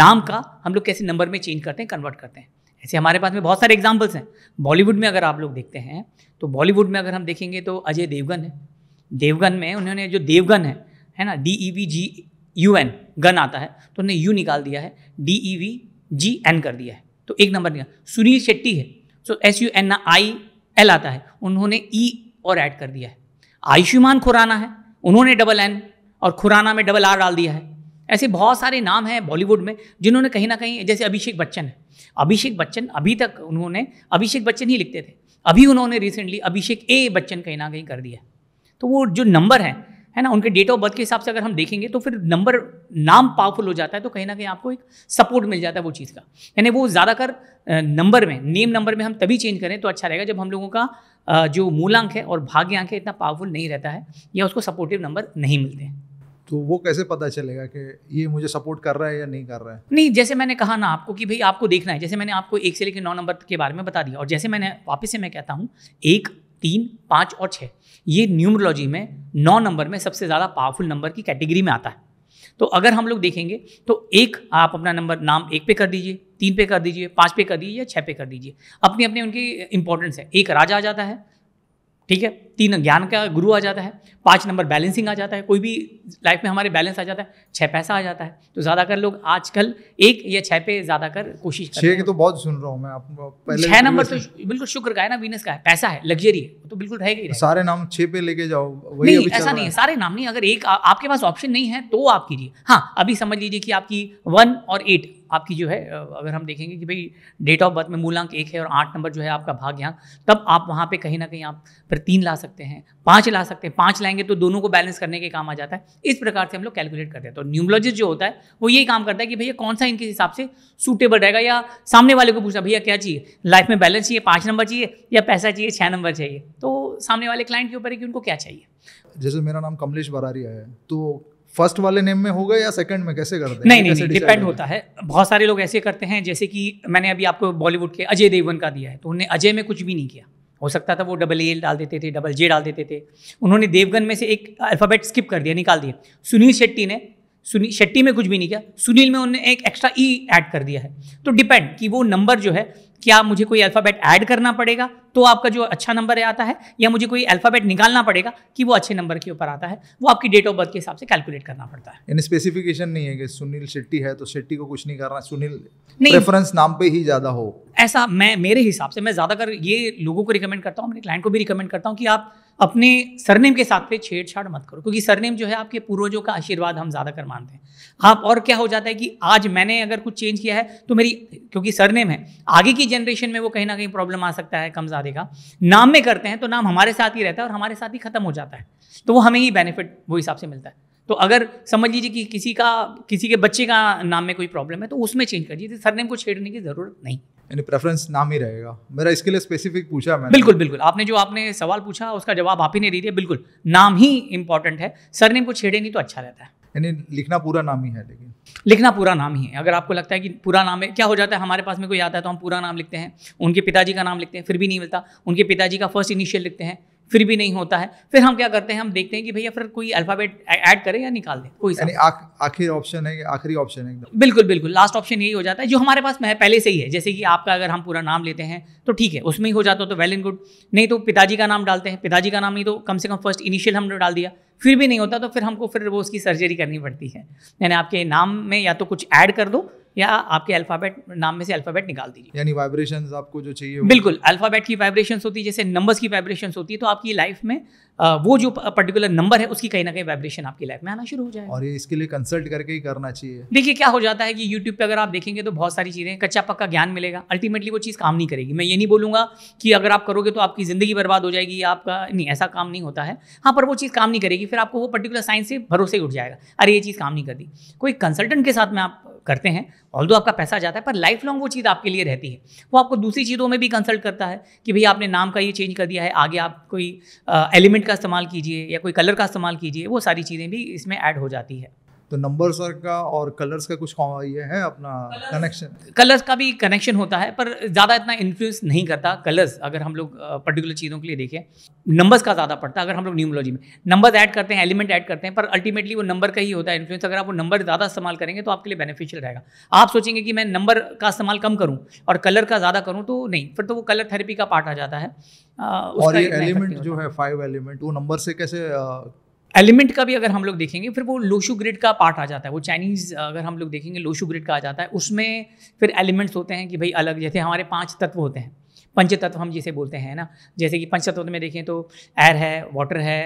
नाम का हम लोग कैसे नंबर में चेंज करते हैं कन्वर्ट करते हैं ऐसे हमारे पास में बहुत सारे एग्जाम्पल्स हैं बॉलीवुड में अगर आप लोग देखते हैं तो बॉलीवुड में अगर हम देखेंगे तो अजय देवगन है देवगन में उन्होंने जो देवगन है है ना D E V G U N gun आता है तो उन्होंने यू निकाल दिया है D E V G N कर दिया है तो एक नंबर निकाल सुनील शेट्टी है so S U N I L आता है उन्होंने ई e और ऐड कर दिया है आयुष्मान खुराना है उन्होंने डबल एन और खुराना में डबल आर डाल दिया है ऐसे बहुत सारे नाम हैं बॉलीवुड में जिन्होंने कहीं ना कहीं जैसे अभिषेक बच्चन है अभिषेक बच्चन अभी तक उन्होंने अभिषेक बच्चन ही लिखते थे अभी उन्होंने रिसेंटली अभिषेक ए बच्चन कहीं ना कहीं कर दिया तो वो जो नंबर है है ना उनके डेट ऑफ बर्थ के हिसाब से अगर हम देखेंगे तो फिर नंबर नाम पावरफुल हो जाता है तो कहीं ना कहीं आपको एक सपोर्ट मिल जाता है वो चीज़ का यानी वो ज़्यादातर नंबर में नेम नंबर में हम तभी चेंज करें तो अच्छा रहेगा जब हम लोगों का जो मूलांक है और भाग्यांक है इतना पावरफुल नहीं रहता है या उसको सपोर्टिव नंबर नहीं मिलते हैं तो वो कैसे पता चलेगा कि ये मुझे सपोर्ट कर रहा है या नहीं कर रहा है नहीं जैसे मैंने कहा ना आपको कि भाई आपको देखना है जैसे मैंने आपको एक से लेकर नौ नंबर के बारे में बता दिया और जैसे मैंने वापस से मैं कहता हूँ एक तीन पाँच और छः ये न्यूमरोलॉजी में नौ नंबर में सबसे ज़्यादा पावरफुल नंबर की कैटेगरी में आता है तो अगर हम लोग देखेंगे तो एक आप अपना नंबर नाम एक पे कर दीजिए तीन पे कर दीजिए पाँच पे कर दीजिए या छः पे कर दीजिए अपनी अपनी उनकी इंपॉर्टेंस है एक राजा आ जाता है ठीक है तीन ज्ञान का गुरु आ जाता है पाँच नंबर बैलेंसिंग आ जाता है कोई भी लाइफ में हमारे बैलेंस आ जाता है छः पैसा आ जाता है तो ज़्यादातर लोग आजकल एक या छः पे ज्यादा कर कोशिश छः की तो बहुत सुन रहा हूँ मैं आप छः नंबर तो बिल्कुल शुक्र का है ना वीनस का है पैसा है लग्जरी है तो बिल्कुल रहेगा ही सारे नाम छः पे लेके जाओ वही नहीं ऐसा नहीं है सारे नाम नहीं अगर एक आपके पास ऑप्शन नहीं है तो आप कीजिए हाँ अभी समझ लीजिए कि आपकी वन और एट आपकी जो है अगर हम देखेंगे कि भाई डेट ऑफ बर्थ में मूलांक एक है और आठ नंबर जो है आपका भाग्यांक तब आप वहाँ पे कहीं ना कहीं आप फिर तीन ला सकते हैं पाँच ला सकते हैं पाँच लाएंगे तो दोनों को बैलेंस करने के काम आ जाता है इस प्रकार से हम लोग कैलकुलेट करते हैं तो न्यूमोलॉजिस्ट जो होता है वो यही काम करता है कि भैया कौन सा इनके हिसाब से सूटेबल रहेगा या सामने वाले को पूछना भैया क्या चाहिए लाइफ में बैलेंस चाहिए पाँच नंबर चाहिए या पैसा चाहिए छः नंबर चाहिए तो सामने वाले क्लाइंट के ऊपर है कि उनको क्या चाहिए जैसे मेरा नाम कमलेश बरारिया है तो फर्स्ट वाले नेम में होगा या सेकंड में कैसे करते हैं नहीं नहीं डिपेंड होता है बहुत सारे लोग ऐसे करते हैं जैसे कि मैंने अभी आपको बॉलीवुड के अजय देवगन का दिया है तो उन्होंने अजय में कुछ भी नहीं किया हो सकता था वो डबल एल डाल देते थे डबल जे डाल देते थे उन्होंने देवगन में से एक अल्फ़ाबेट स्किप कर दिया निकाल दिया सुनील शेट्टी ने सुनील शेट्टी में कुछ भी नहीं किया सुनील में उन्होंने एक एक्स्ट्रा ई ऐड कर दिया है तो डिपेंड कि वो नंबर जो है क्या मुझे कोई अल्फ़ाबेट ऐड करना पड़ेगा तो आपका जो अच्छा नंबर आता है या मुझे कोई अल्फ़ाबेट निकालना पड़ेगा कि वो अच्छे नंबर के ऊपर आता है वो आपकी डेट ऑफ बर्थ के हिसाब से कैलकुलेट करना पड़ता है यानी स्पेसिफिकेशन नहीं है कि सुनील शेट्टी है तो शेट्टी को कुछ नहीं करना सुनील नहीं रेफरेंस नाम पे ही ज़्यादा हो ऐसा मैं मेरे हिसाब से मैं ज़्यादातर ये लोगों को रिकमेंड करता हूँ अपने क्लाइंट को भी रिकमेंड करता हूँ कि आप अपने सरनेम के साथ पे छेड़छाड़ मत करो क्योंकि सरनेम जो है आपके पूर्वजों का आशीर्वाद हम ज़्यादा कर मानते हैं आप और क्या हो जाता है कि आज मैंने अगर कुछ चेंज किया है तो मेरी क्योंकि सरनेम है आगे की जनरेशन में वो कहीं ना कहीं प्रॉब्लम आ सकता है कम ज़्यादा का नाम में करते हैं तो नाम हमारे साथ ही रहता है और हमारे साथ ही ख़त्म हो जाता है तो वो हमें ही बेनिफिट वो हिसाब से मिलता है तो अगर समझ लीजिए कि किसी का किसी के बच्चे का नाम में कोई प्रॉब्लम है तो उसमें चेंज कर दीजिए सरनेम को छेड़ने की ज़रूरत नहीं यानी प्रेफरेंस नाम ही रहेगा मेरा इसके लिए स्पेसिफिक पूछा मैंने बिल्कुल बिल्कुल आपने जो आपने सवाल पूछा उसका जवाब आप ही नहीं दे दिया बिल्कुल नाम ही इंपॉर्टेंट है सर ने कुछ छेड़े नहीं तो अच्छा रहता है यानी लिखना पूरा नाम ही है लेकिन लिखना पूरा नाम ही है अगर आपको लगता है कि पूरा नाम है क्या हो जाता है हमारे पास में कोई आता है तो हम पूरा नाम लिखते हैं उनके पिताजी का नाम लिखते हैं फिर भी नहीं मिलता उनके पिताजी का फर्स्ट इनिशियल लिखते हैं फिर भी नहीं होता है फिर हम क्या करते हैं हम देखते हैं कि भैया फिर कोई अल्फाबेट ऐड करें या निकाल दें कोई यानी आखिरी ऑप्शन है आखिरी ऑप्शन है बिल्कुल बिल्कुल लास्ट ऑप्शन यही हो जाता है जो हमारे पास पहले से ही है जैसे कि आपका अगर हम पूरा नाम लेते हैं तो ठीक है उसमें ही हो जाता तो वेल एंड गुड नहीं तो पिताजी का नाम डालते हैं पिताजी का नाम नहीं तो कम से कम फर्स्ट इनिशियल हमने डाल दिया फिर भी नहीं होता तो फिर हमको फिर वो उसकी सर्जरी करनी पड़ती है यानी आपके नाम में या तो कुछ ऐड कर दो या आपके अल्फ़ाबेट नाम में से अल्फ़ाबेट निकाल दीजिए यानी वाइब्रेशंस आपको जो चाहिए बिल्कुल अल्फ़ाबेट की वाइब्रेशन होती है जैसे नंबर्स की वाइब्रेशंस होती है तो आपकी लाइफ में वो जो पर्टिकुलर नंबर है उसकी कहीं ना कहीं वाइब्रेशन आपकी लाइफ में आना शुरू हो जाए और ये इसके लिए कंसल्ट करके ही करना चाहिए देखिए क्या हो जाता है कि यूट्यूब पर अगर आप देखेंगे तो बहुत सारी चीज़ें कच्चा पक्का ज्ञान मिलेगा अल्टीमेटली वो चीज़ काम नहीं करेगी मैं ये नहीं बोलूँगा कि अगर आप करोगे तो आपकी ज़िंदगी बर्बाद हो जाएगी आपका नहीं ऐसा काम नहीं होता है हाँ पर वो चीज़ काम नहीं करेगी फिर आपको वो पर्टिकुलर साइंस से भरोसे उठ जाएगा अरे ये चीज़ काम नहीं करती कोई कंसल्टेंट के साथ में आप करते हैं ऑल आपका पैसा जाता है पर लाइफ लॉन्ग वो चीज़ आपके लिए रहती है वो आपको दूसरी चीज़ों में भी कंसल्ट करता है कि भाई आपने नाम का ये चेंज कर दिया है आगे आप कोई एलिमेंट का इस्तेमाल कीजिए या कोई कलर का इस्तेमाल कीजिए वो सारी चीज़ें भी इसमें ऐड हो जाती है तो नंबर्स का और कलर्स का कुछ ये है अपना कनेक्शन कलर्स का भी कनेक्शन होता है पर ज़्यादा इतना इन्फ्लुएंस नहीं करता कलर्स अगर हम लोग पर्टिकुलर चीज़ों के लिए देखें नंबर्स का ज़्यादा पड़ता है अगर हम लोग न्यूमोलॉजी में नंबर्स ऐड करते हैं एलिमेंट ऐड करते हैं पर अल्टीमेटली वो नंबर का ही होता है इन्फ्लुएंस अगर आप वो नंबर ज़्यादा इस्तेमाल करेंगे तो आपके लिए बेनिफिशियल रहेगा आप सोचेंगे कि मैं नंबर का इस्तेमाल कम करूँ और कलर का ज़्यादा करूँ तो नहीं फिर तो वो कलर थेरेपी का पार्ट आ जाता है और ये एलिमेंट जो है फाइव एलिमेंट वो नंबर से कैसे एलिमेंट का भी अगर हम लोग देखेंगे फिर वो लोशू ग्रिड का पार्ट आ जाता है वो चाइनीज़ अगर हम लोग देखेंगे लोशु ग्रिड का आ जाता है उसमें फिर एलिमेंट्स होते हैं कि भाई अलग जैसे हमारे पाँच तत्व होते हैं पंचतत्व हम जिसे बोलते हैं ना जैसे कि पंचतत्व में देखें तो एयर है वाटर है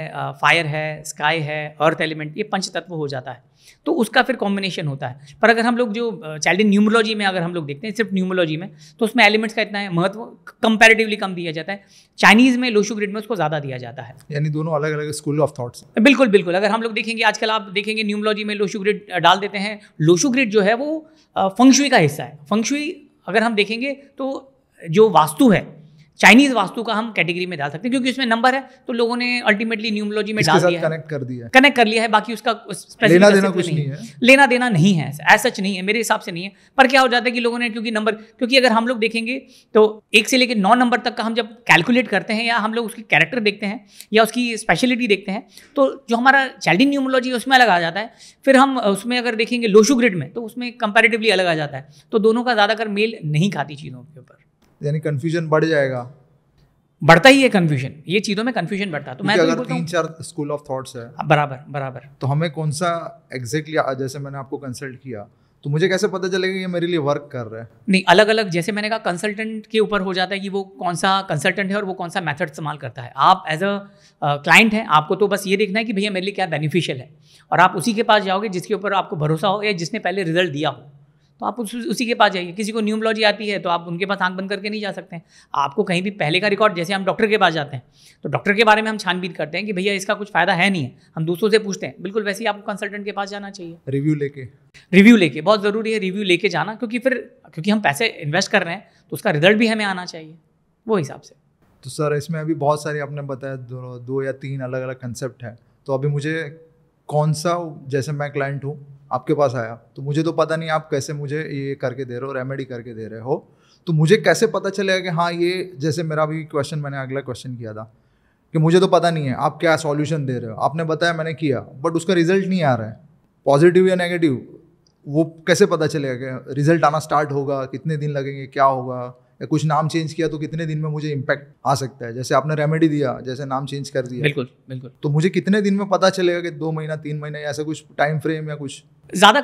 फायर है स्काई है अर्थ एलिमेंट ये पंचतत्व हो जाता है तो उसका फिर कॉम्बिनेशन होता है पर अगर हम लोग जो चाइल्ड न्यूमोलॉजी में अगर हम लोग देखते हैं सिर्फ न्यूमोलॉजी में तो उसमें एलिमेंट्स का इतना है महत्व कंपेरेटिवली कम दिया जाता है चाइनीज में लोशु ग्रिड में उसको ज़्यादा दिया जाता है यानी दोनों अलग अलग स्कूल ऑफ थॉट्स बिल्कुल बिल्कुल अगर हम लोग देखेंगे आजकल आप देखेंगे न्यूमोलॉजी में लोशु ग्रिड डाल देते हैं लोशु ग्रिड जो है वो फंक्शुई का हिस्सा है फंक्शुई अगर हम देखेंगे तो जो वास्तु है चाइनीज वास्तु का हम कैटेगरी में डाल सकते हैं क्योंकि उसमें नंबर है तो लोगों ने अल्टीमेटली न्यूमोलॉजी में डाल दिया कनेक्ट कर दिया कनेक्ट कर लिया है बाकी उसका लेना देना कुछ नहीं, नहीं है लेना देना नहीं है एज सच नहीं है मेरे हिसाब से नहीं है पर क्या हो जाता है कि लोगों ने क्योंकि नंबर क्योंकि अगर हम लोग देखेंगे तो एक से लेकर नौ नंबर तक का हम जब कैलकुलेट करते हैं या हम लोग उसकी कैरेक्टर देखते हैं या उसकी स्पेशलिटी देखते हैं तो जो हमारा चाइल्डिन न्यूमोलॉजी है उसमें अलग आ जाता है फिर हम उसमें अगर देखेंगे लोशू ग्रिड में तो उसमें कंपेरेटिवली अलग आ जाता है तो दोनों का ज़्यादातर मेल नहीं खाती चीज़ों के ऊपर यानी कन्फ्यूजन बढ़ जाएगा बढ़ता ही है कन्फ्यूजन ये चीज़ों में कन्फ्यूजन बढ़ता है तो मैं तो अगर तीन चार स्कूल ऑफ थॉट्स है हाँ, बराबर बराबर तो हमें कौन सा एग्जैक्टली exactly, जैसे मैंने आपको कंसल्ट किया तो मुझे कैसे पता चलेगा ये मेरे लिए वर्क कर रहा है नहीं अलग अलग जैसे मैंने कहा कंसल्टेंट के ऊपर हो जाता है कि वो कौन सा कंसल्टेंट है और वो कौन सा मेथड इस्तेमाल करता है आप एज अ क्लाइंट हैं आपको तो बस ये देखना है कि भैया मेरे लिए क्या बेनिफिशियल है और आप उसी के पास जाओगे जिसके ऊपर आपको भरोसा हो या जिसने पहले रिजल्ट दिया हो तो आप उस, उसी के पास जाइए किसी को न्यूमोलॉजी आती है तो आप उनके पास आंख बंद करके नहीं जा सकते हैं आपको कहीं भी पहले का रिकॉर्ड जैसे हम डॉक्टर के पास जाते हैं तो डॉक्टर के बारे में हम छानबीन करते हैं कि भैया इसका कुछ फायदा है नहीं है हम दूसरों से पूछते हैं बिल्कुल वैसे ही आपको कंसल्टेंट के पास जाना चाहिए रिव्यू लेके रिव्यू लेके बहुत ज़रूरी है रिव्यू लेके जाना क्योंकि फिर क्योंकि हम पैसे इन्वेस्ट कर रहे हैं तो उसका रिजल्ट भी हमें आना चाहिए वो हिसाब से तो सर इसमें अभी बहुत सारे आपने बताया दो, या तीन अलग अलग कंसेप्ट है तो अभी मुझे कौन सा जैसे मैं क्लाइंट हूँ आपके पास आया तो मुझे तो पता नहीं आप कैसे मुझे ये करके दे रहे हो रेमेडी करके दे रहे हो तो मुझे कैसे पता चलेगा कि हाँ ये जैसे मेरा भी क्वेश्चन मैंने अगला क्वेश्चन किया था कि मुझे तो पता नहीं है आप क्या सॉल्यूशन दे रहे हो आपने बताया मैंने किया बट उसका रिजल्ट नहीं आ रहा है पॉजिटिव या नेगेटिव वो कैसे पता चलेगा कि रिजल्ट आना स्टार्ट होगा कितने दिन लगेंगे क्या होगा या कुछ नाम चेंज किया तो कितने दिन में मुझे इम्पैक्ट आ सकता है जैसे आपने रेमेडी दिया जैसे नाम चेंज कर दिया बिल्कुल बिल्कुल तो मुझे कितने दिन में पता चलेगा कि दो महीना तीन महीना या ऐसा कुछ टाइम फ्रेम या कुछ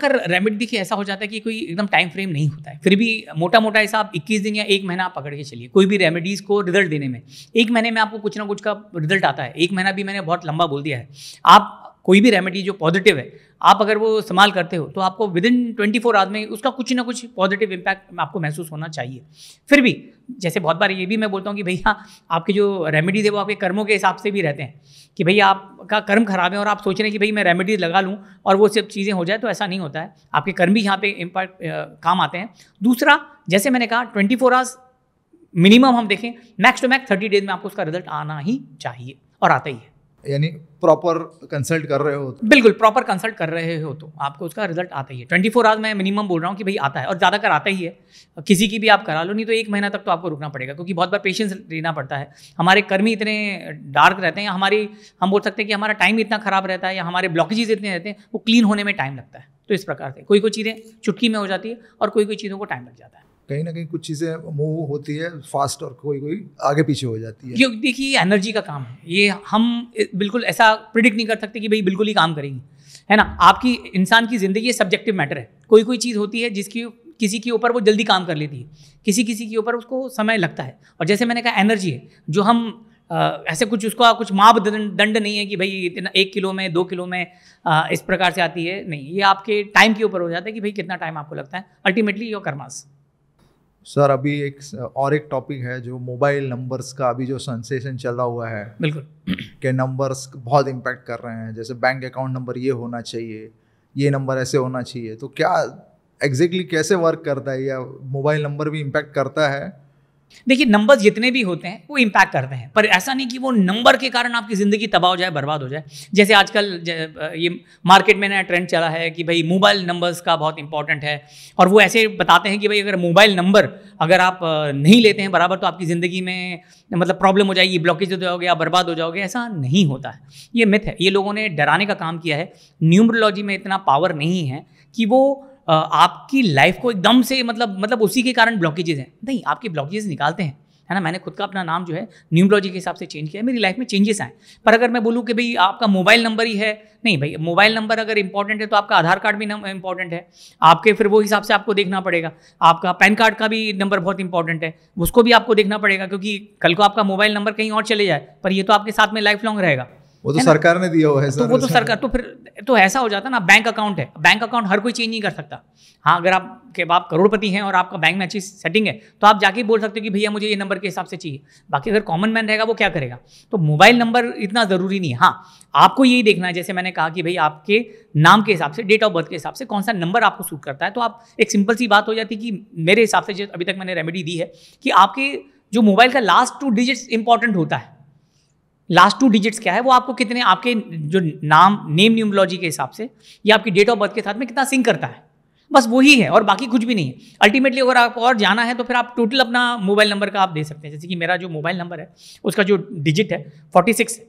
कर रेमेड देखिए ऐसा हो जाता है कि कोई एकदम टाइम फ्रेम नहीं होता है फिर भी मोटा मोटा ऐसा आप इक्कीस दिन या एक महीना आप पकड़ के चलिए कोई भी रेमेडीज़ को रिजल्ट देने में एक महीने में आपको कुछ ना कुछ का रिजल्ट आता है एक महीना भी मैंने बहुत लंबा बोल दिया है आप कोई भी रेमेडी जो पॉजिटिव है आप अगर वो इस्तेमाल करते हो तो आपको within twenty four hours में उसका कुछ ना कुछ पॉजिटिव इम्पैक्ट आपको महसूस होना चाहिए फिर भी जैसे बहुत बार ये भी मैं बोलता हूँ कि भैया आपके जो रेमेडीज है वो आपके कर्मों के हिसाब से भी रहते हैं कि भैया आपका कर्म खराब है और आप सोच रहे हैं कि भाई मैं रेमेडीज लगा लूँ और वो सब चीज़ें हो जाए तो ऐसा नहीं होता है आपके कर्म भी यहाँ पे इम्पैक्ट काम आते हैं दूसरा जैसे मैंने कहा ट्वेंटी फोर आवर्स मिनिमम हम देखें max to max thirty days में आपको उसका रिजल्ट आना ही चाहिए और आता ही है यानी प्रॉपर कंसल्ट कर रहे हो तो बिल्कुल प्रॉपर कंसल्ट कर रहे हो तो आपको उसका रिजल्ट आता ही है ट्वेंटी फोर आवर्स मैं मिनिमम बोल रहा हूँ कि भाई आता है और ज़्यादा कर आता ही है किसी की भी आप करा लो नहीं तो एक महीना तक तो आपको रुकना पड़ेगा क्योंकि बहुत बार पेशेंस लेना पड़ता है हमारे कर्मी इतने डार्क रहते हैं हमारी हम बोल सकते हैं कि हमारा टाइम इतना ख़राब रहता है या हमारे ब्लॉकेजेस इतने रहते हैं वो क्लीन होने में टाइम लगता है तो इस प्रकार से कोई कोई चीज़ें चुटकी में हो जाती है और कोई कोई चीज़ों को टाइम लग जाता है कहीं ना कहीं कुछ चीज़ें मूव होती है फास्ट और कोई कोई आगे पीछे हो जाती है क्योंकि देखिए एनर्जी का काम है ये हम बिल्कुल ऐसा प्रिडिक्ट नहीं कर सकते कि भाई बिल्कुल ही काम करेंगे है ना आपकी इंसान की ज़िंदगी सब्जेक्टिव मैटर है कोई कोई चीज़ होती है जिसकी किसी के ऊपर वो जल्दी काम कर लेती है किसी किसी के ऊपर उसको समय लगता है और जैसे मैंने कहा एनर्जी है जो हम आ, ऐसे कुछ उसका कुछ माप दंड नहीं है कि भाई इतना एक किलो में दो किलो में आ, इस प्रकार से आती है नहीं ये आपके टाइम के ऊपर हो जाता है कि भाई कितना टाइम आपको लगता है अल्टीमेटली योर कर्मास सर अभी एक और एक टॉपिक है जो मोबाइल नंबर्स का अभी जो सेंसेशन चला हुआ है बिल्कुल के नंबर्स बहुत इम्पैक्ट कर रहे हैं जैसे बैंक अकाउंट नंबर ये होना चाहिए ये नंबर ऐसे होना चाहिए तो क्या एग्जैक्टली exactly कैसे वर्क करता है या मोबाइल नंबर भी इम्पैक्ट करता है देखिए नंबर्स जितने भी होते हैं वो इम्पैक्ट करते हैं पर ऐसा नहीं कि वो नंबर के कारण आपकी ज़िंदगी तबाह हो जाए बर्बाद हो जाए जैसे आजकल ये मार्केट में नया ट्रेंड चला है कि भाई मोबाइल नंबर्स का बहुत इंपॉर्टेंट है और वो ऐसे बताते हैं कि भाई अगर मोबाइल नंबर अगर आप नहीं लेते हैं बराबर तो आपकी ज़िंदगी में मतलब प्रॉब्लम हो जाएगी ब्लॉकेज हो जाओगे या बर्बाद हो जाओगे ऐसा नहीं होता है ये मिथ है ये लोगों ने डराने का काम किया है न्यूमरोलॉजी में इतना पावर नहीं है कि वो आपकी लाइफ को एकदम से मतलब मतलब उसी के कारण ब्लॉकेजेस हैं नहीं आपके ब्लॉकेजेस निकालते हैं है ना मैंने खुद का अपना नाम जो है न्यूमोलॉजी के हिसाब से चेंज किया है मेरी लाइफ में चेंजेस आए पर अगर मैं बोलूँ कि भाई आपका मोबाइल नंबर ही है नहीं भाई मोबाइल नंबर अगर इंपॉर्टेंट है तो आपका आधार कार्ड भी इंपॉर्टेंट है आपके फिर वो हिसाब से आपको देखना पड़ेगा आपका पैन कार्ड का भी नंबर बहुत इंपॉर्टेंट है उसको भी आपको देखना पड़ेगा क्योंकि कल को आपका मोबाइल नंबर कहीं और चले जाए पर ये तो आपके साथ में लाइफ लॉन्ग रहेगा वो तो सरकार ने दिया हुआ है तो वो तो सरकार तो फिर तो ऐसा हो जाता ना बैंक अकाउंट है बैंक अकाउंट हर कोई चेंज नहीं कर सकता हाँ अगर आप के आप करोड़पति हैं और आपका बैंक में अच्छी सेटिंग है तो आप जाके बोल सकते हो कि भैया मुझे ये नंबर के हिसाब से चाहिए बाकी अगर कॉमन मैन रहेगा वो क्या करेगा तो मोबाइल नंबर इतना ज़रूरी नहीं है हाँ आपको यही देखना है जैसे मैंने कहा कि भाई आपके नाम के हिसाब से डेट ऑफ बर्थ के हिसाब से कौन सा नंबर आपको सूट करता है तो आप एक सिंपल सी बात हो जाती कि मेरे हिसाब से अभी तक मैंने रेमेडी दी है कि आपके जो मोबाइल का लास्ट टू डिजिट्स इंपॉर्टेंट होता है लास्ट टू डिजिट्स क्या है वो आपको कितने आपके जो नाम नेम न्यूमोलॉजी के हिसाब से या आपकी डेट ऑफ बर्थ के साथ में कितना सिंक करता है बस वही है और बाकी कुछ भी नहीं है अल्टीमेटली अगर आपको और जाना है तो फिर आप टोटल अपना मोबाइल नंबर का आप दे सकते हैं जैसे कि मेरा जो मोबाइल नंबर है उसका जो डिजिट है फोर्टी सिक्स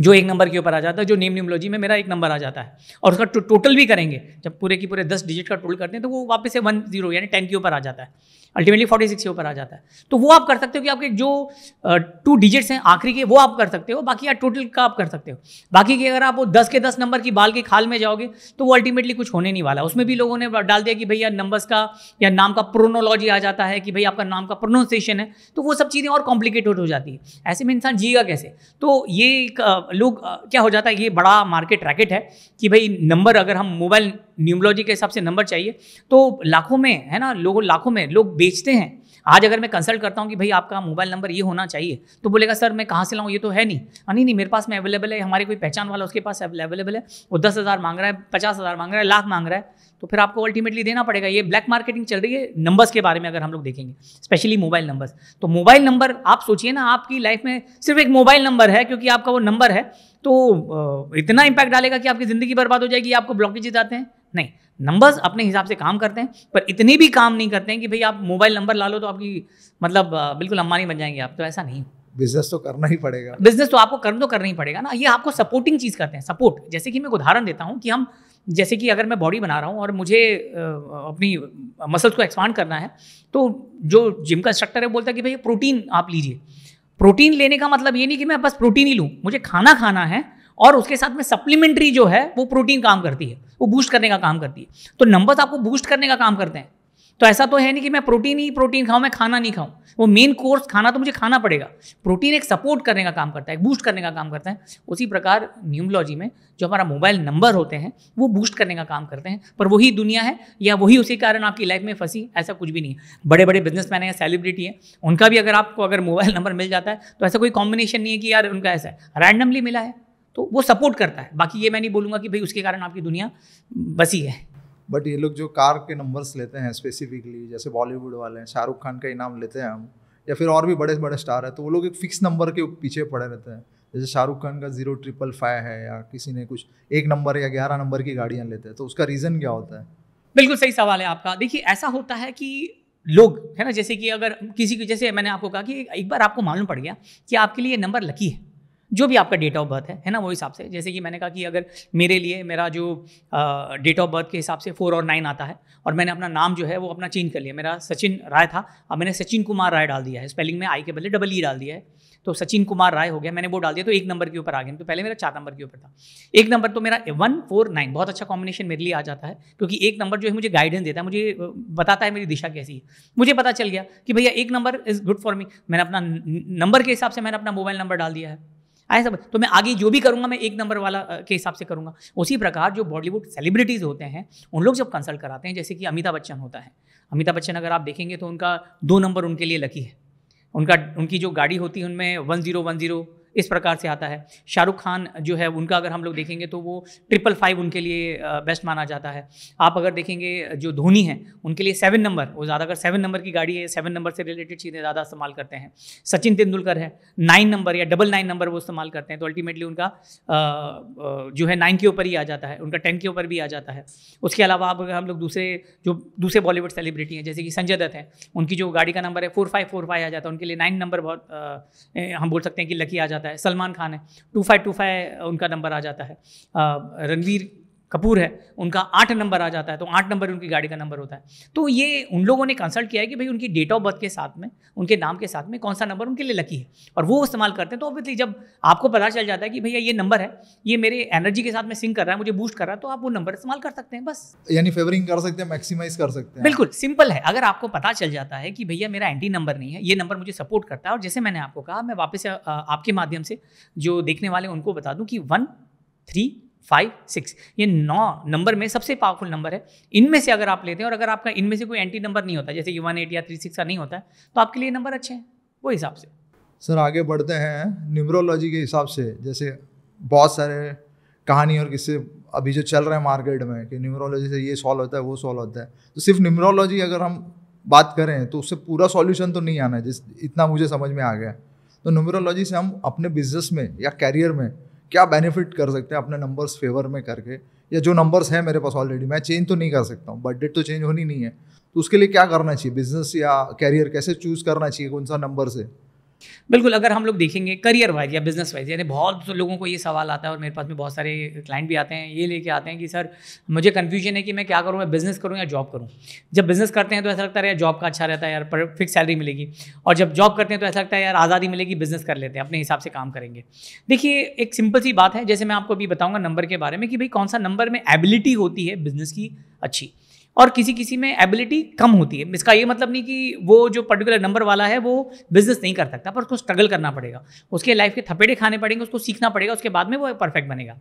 जो एक नंबर के ऊपर आ जाता है जो नेम न्यूमोलॉजी में मेरा एक नंबर आ जाता है और उसका टोटल भी करेंगे जब पूरे की पूरे दस डिजिट का टोटल करते हैं तो वो वापस से वन जीरो यानी टेन के ऊपर आ जाता है अल्टीमेटली फोर्टी सिक्स के ऊपर आ जाता है तो वो आप कर सकते हो कि आपके जो टू डिजिट्स हैं आखिरी के वो आप कर सकते हो बाकी आप टोटल का आप कर सकते हो बाकी के अगर आप वो दस के दस नंबर की बाल के खाल में जाओगे तो वो अल्टीमेटली कुछ होने नहीं वाला उसमें भी लोगों ने डाल दिया कि भैया नंबर्स का या नाम का प्रोनोलॉजी आ जाता है कि भाई आपका नाम का प्रोनाउंसिएशन है तो वो सब चीज़ें और कॉम्प्लिकेटेड हो जाती है ऐसे में इंसान जिएगा कैसे तो ये लोग क्या हो जाता है ये बड़ा मार्केट रैकेट है कि भाई नंबर अगर हम मोबाइल न्यूमोलॉजी के हिसाब से नंबर चाहिए तो लाखों में है ना लोगों लाखों में लोग बेचते हैं आज अगर मैं कंसल्ट करता हूँ कि भाई आपका मोबाइल नंबर ये होना चाहिए तो बोलेगा सर मैं कहाँ से लाऊँ ये तो है नहीं हाँ, नहीं नहीं मेरे पास में अवेलेबल है हमारे कोई पहचान वाला उसके पास अवेलेबल है वो दस हज़ार मांग रहा है पचास हज़ार मांग रहा है लाख मांग रहा है तो फिर आपको अल्टीमेटली देना पड़ेगा ये ब्लैक मार्केटिंग चल रही है नंबर्स के बारे में अगर हम लोग देखेंगे स्पेशली मोबाइल नंबर्स तो मोबाइल नंबर आप सोचिए ना आपकी लाइफ में सिर्फ एक मोबाइल नंबर है क्योंकि आपका वो नंबर है तो इतना इंपैक्ट डालेगा कि आपकी ज़िंदगी बर्बाद हो जाएगी आपको ब्लॉकेजेस आते हैं नहीं नंबर्स अपने हिसाब से काम करते हैं पर इतनी भी काम नहीं करते हैं कि भाई आप मोबाइल नंबर ला लो तो आपकी मतलब बिल्कुल अम्मानी बन जाएंगे आप तो ऐसा नहीं बिजनेस तो करना ही पड़ेगा बिजनेस तो आपको कर्म तो करना ही पड़ेगा ना ये आपको सपोर्टिंग चीज़ करते हैं सपोर्ट जैसे कि मैं उदाहरण देता हूँ कि हम जैसे कि अगर मैं बॉडी बना रहा हूँ और मुझे अपनी मसल्स को एक्सपांड करना है तो जो जिम का इंस्ट्रक्टर है बोलता है कि भाई प्रोटीन आप लीजिए प्रोटीन लेने का मतलब ये नहीं कि मैं बस प्रोटीन ही लूँ मुझे खाना खाना है और उसके साथ में सप्लीमेंट्री जो है वो प्रोटीन काम करती है वो बूस्ट करने का काम करती है तो नंबर्स आपको बूस्ट करने का काम करते हैं तो ऐसा तो है नहीं कि मैं प्रोटीन ही प्रोटीन खाऊं मैं खाना नहीं खाऊं वो मेन कोर्स खाना तो मुझे खाना पड़ेगा प्रोटीन एक सपोर्ट करने का काम करता है एक बूस्ट करने का काम करता है उसी प्रकार न्यूमोलॉजी में जो हमारा मोबाइल नंबर होते हैं वो बूस्ट करने का काम करते हैं पर वही दुनिया है या वही उसी कारण आपकी लाइफ में फंसी ऐसा कुछ भी नहीं है बड़े बड़े बिजनेसमैन हैं सेलिब्रिटी है उनका भी अगर आपको अगर मोबाइल नंबर मिल जाता है तो ऐसा कोई कॉम्बिनेशन नहीं है कि यार उनका ऐसा है रैंडमली मिला है तो वो सपोर्ट करता है बाकी ये मैं नहीं बोलूँगा कि भाई उसके कारण आपकी दुनिया बसी है बट ये लोग जो कार के नंबर्स लेते हैं स्पेसिफिकली जैसे बॉलीवुड वाले हैं शाहरुख खान का इनाम लेते हैं हम या फिर और भी बड़े बड़े स्टार हैं तो वो लोग एक फिक्स नंबर के पीछे पड़े रहते हैं जैसे शाहरुख खान का जीरो ट्रिपल फाइव है या किसी ने कुछ एक नंबर या ग्यारह नंबर की गाड़ियाँ लेते हैं तो उसका रीज़न क्या होता है बिल्कुल सही सवाल है आपका देखिए ऐसा होता है कि लोग है ना जैसे कि अगर किसी को जैसे मैंने आपको कहा कि एक बार आपको मालूम पड़ गया कि आपके लिए नंबर लकी है जो भी आपका डेट ऑफ बर्थ है है ना वो हिसाब से जैसे कि मैंने कहा कि अगर मेरे लिए मेरा जो डेट ऑफ बर्थ के हिसाब से फोर और नाइन आता है और मैंने अपना नाम जो है वो अपना चेंज कर लिया मेरा सचिन राय था अब मैंने सचिन कुमार राय डाल दिया है स्पेलिंग में आई के बदले डबल ई e डाल दिया है तो सचिन कुमार राय हो गया मैंने वो डाल दिया तो एक नंबर के ऊपर आ गया तो पहले मेरा चार नंबर के ऊपर था एक नंबर तो मेरा वन फोर नाइन बहुत अच्छा कॉम्बिनेशन मेरे लिए आ जाता है क्योंकि एक नंबर जो है मुझे गाइडेंस देता है मुझे बताता है मेरी दिशा कैसी है मुझे पता चल गया कि भैया एक number is good for me मैंने अपना नंबर के हिसाब से मैंने अपना मोबाइल नंबर डाल दिया है आया सब तो मैं आगे जो भी करूँगा मैं एक नंबर वाला के हिसाब से करूँगा उसी प्रकार जो बॉलीवुड सेलिब्रिटीज़ होते हैं उन लोग जब कंसल्ट कराते हैं जैसे कि अमिताभ बच्चन होता है अमिताभ बच्चन अगर आप देखेंगे तो उनका दो नंबर उनके लिए लकी है उनका उनकी जो गाड़ी होती है उनमें वन ज़ीरो वन ज़ीरो इस प्रकार से आता है शाहरुख खान जो है उनका अगर हम लोग देखेंगे तो वो ट्रिपल फाइव उनके लिए बेस्ट माना जाता है आप अगर देखेंगे जो धोनी है उनके लिए सेवन नंबर वो ज़्यादा अगर सेवन नंबर की गाड़ी है सेवन नंबर से रिलेटेड चीज़ें ज़्यादा इस्तेमाल करते हैं सचिन तेंदुलकर है नाइन नंबर या डबल नाइन नंबर वो इस्तेमाल करते हैं तो अल्टीमेटली उनका जो है नाइन के ऊपर ही आ जाता है उनका टेन के ऊपर भी आ जाता है उसके अलावा आप अगर हम लोग दूसरे जो दूसरे बॉलीवुड सेलिब्रिटी हैं जैसे कि संजय दत्त हैं उनकी जो गाड़ी का नंबर है फोर फाइव फोर फाइव आ जाता है उनके लिए नाइन नंबर बहुत हम बोल सकते हैं कि लकी आ जाता है जाता है सलमान खान है टू फाइव टू फाइव उनका नंबर आ जाता है रणवीर कपूर है उनका आठ नंबर आ जाता है तो आठ नंबर उनकी गाड़ी का नंबर होता है तो ये उन लोगों ने कंसल्ट किया है कि भाई उनकी डेट ऑफ बर्थ के साथ में उनके नाम के साथ में कौन सा नंबर उनके लिए लकी है और वो इस्तेमाल करते हैं तो ऑब्वियसली जब आपको पता चल जाता है कि भैया ये नंबर है ये मेरे एनर्जी के साथ में सिंक कर रहा है मुझे बूस्ट कर रहा है तो आप वो नंबर इस्तेमाल कर सकते हैं बस यानी फेवरिंग कर सकते हैं मैक्सिमाइज कर सकते हैं बिल्कुल सिंपल है अगर आपको पता चल जाता है कि भैया मेरा एंटी नंबर नहीं है ये नंबर मुझे सपोर्ट करता है और जैसे मैंने आपको कहा मैं वापस आपके माध्यम से जो देखने वाले उनको बता दूँ कि वन थ्री फाइव सिक्स ये नौ नंबर में सबसे पावरफुल नंबर है इनमें से अगर आप लेते हैं और अगर आपका इनमें से कोई एंटी नंबर नहीं होता जैसे कि वन एट या थ्री सिक्स का नहीं होता है तो आपके लिए नंबर अच्छे हैं वो हिसाब से सर आगे बढ़ते हैं न्यूमरोलॉजी के हिसाब से जैसे बहुत सारे कहानी और किससे अभी जो चल रहे हैं मार्केट में कि न्यूमरोलॉजी से ये सॉल्व होता है वो सॉल्व होता है तो सिर्फ न्यूमरोलॉजी अगर हम बात करें तो उससे पूरा सॉल्यूशन तो नहीं आना है जिस इतना मुझे समझ में आ गया तो न्यूमरोलॉजी से हम अपने बिजनेस में या कैरियर में क्या बेनिफिट कर सकते हैं अपने नंबर्स फेवर में करके या जो नंबर्स हैं मेरे पास ऑलरेडी मैं चेंज तो नहीं कर सकता हूँ बर्थडेट तो चेंज होनी नहीं है तो उसके लिए क्या करना चाहिए बिजनेस या कैरियर कैसे चूज़ करना चाहिए कौन सा नंबर से बिल्कुल अगर हम लोग देखेंगे करियर वाइज या बिजनेस वाइज यानी बहुत लोगों को ये सवाल आता है और मेरे पास में बहुत सारे क्लाइंट भी आते हैं ये लेके आते हैं कि सर मुझे कन्फ्यूजन है कि मैं क्या करूँ मैं बिज़नेस करूँ या जॉब करूँ जब बिज़नेस करते हैं तो ऐसा लगता है यार जॉब का अच्छा रहता है यार पर फिक्स सैलरी मिलेगी और जब जॉब करते हैं तो ऐसा लगता है यार आज़ादी मिलेगी बिज़नेस कर लेते हैं अपने हिसाब से काम करेंगे देखिए एक सिंपल सी बात है जैसे मैं आपको अभी बताऊँगा नंबर के बारे में कि भाई कौन सा नंबर में एबिलिटी होती है बिज़नेस की अच्छी और किसी किसी में एबिलिटी कम होती है इसका ये मतलब नहीं कि वो जो पर्टिकुलर नंबर वाला है वो बिजनेस नहीं कर सकता पर उसको स्ट्रगल करना पड़ेगा उसके लाइफ के थपेड़े खाने पड़ेंगे उसको सीखना पड़ेगा उसके बाद में वो परफेक्ट बनेगा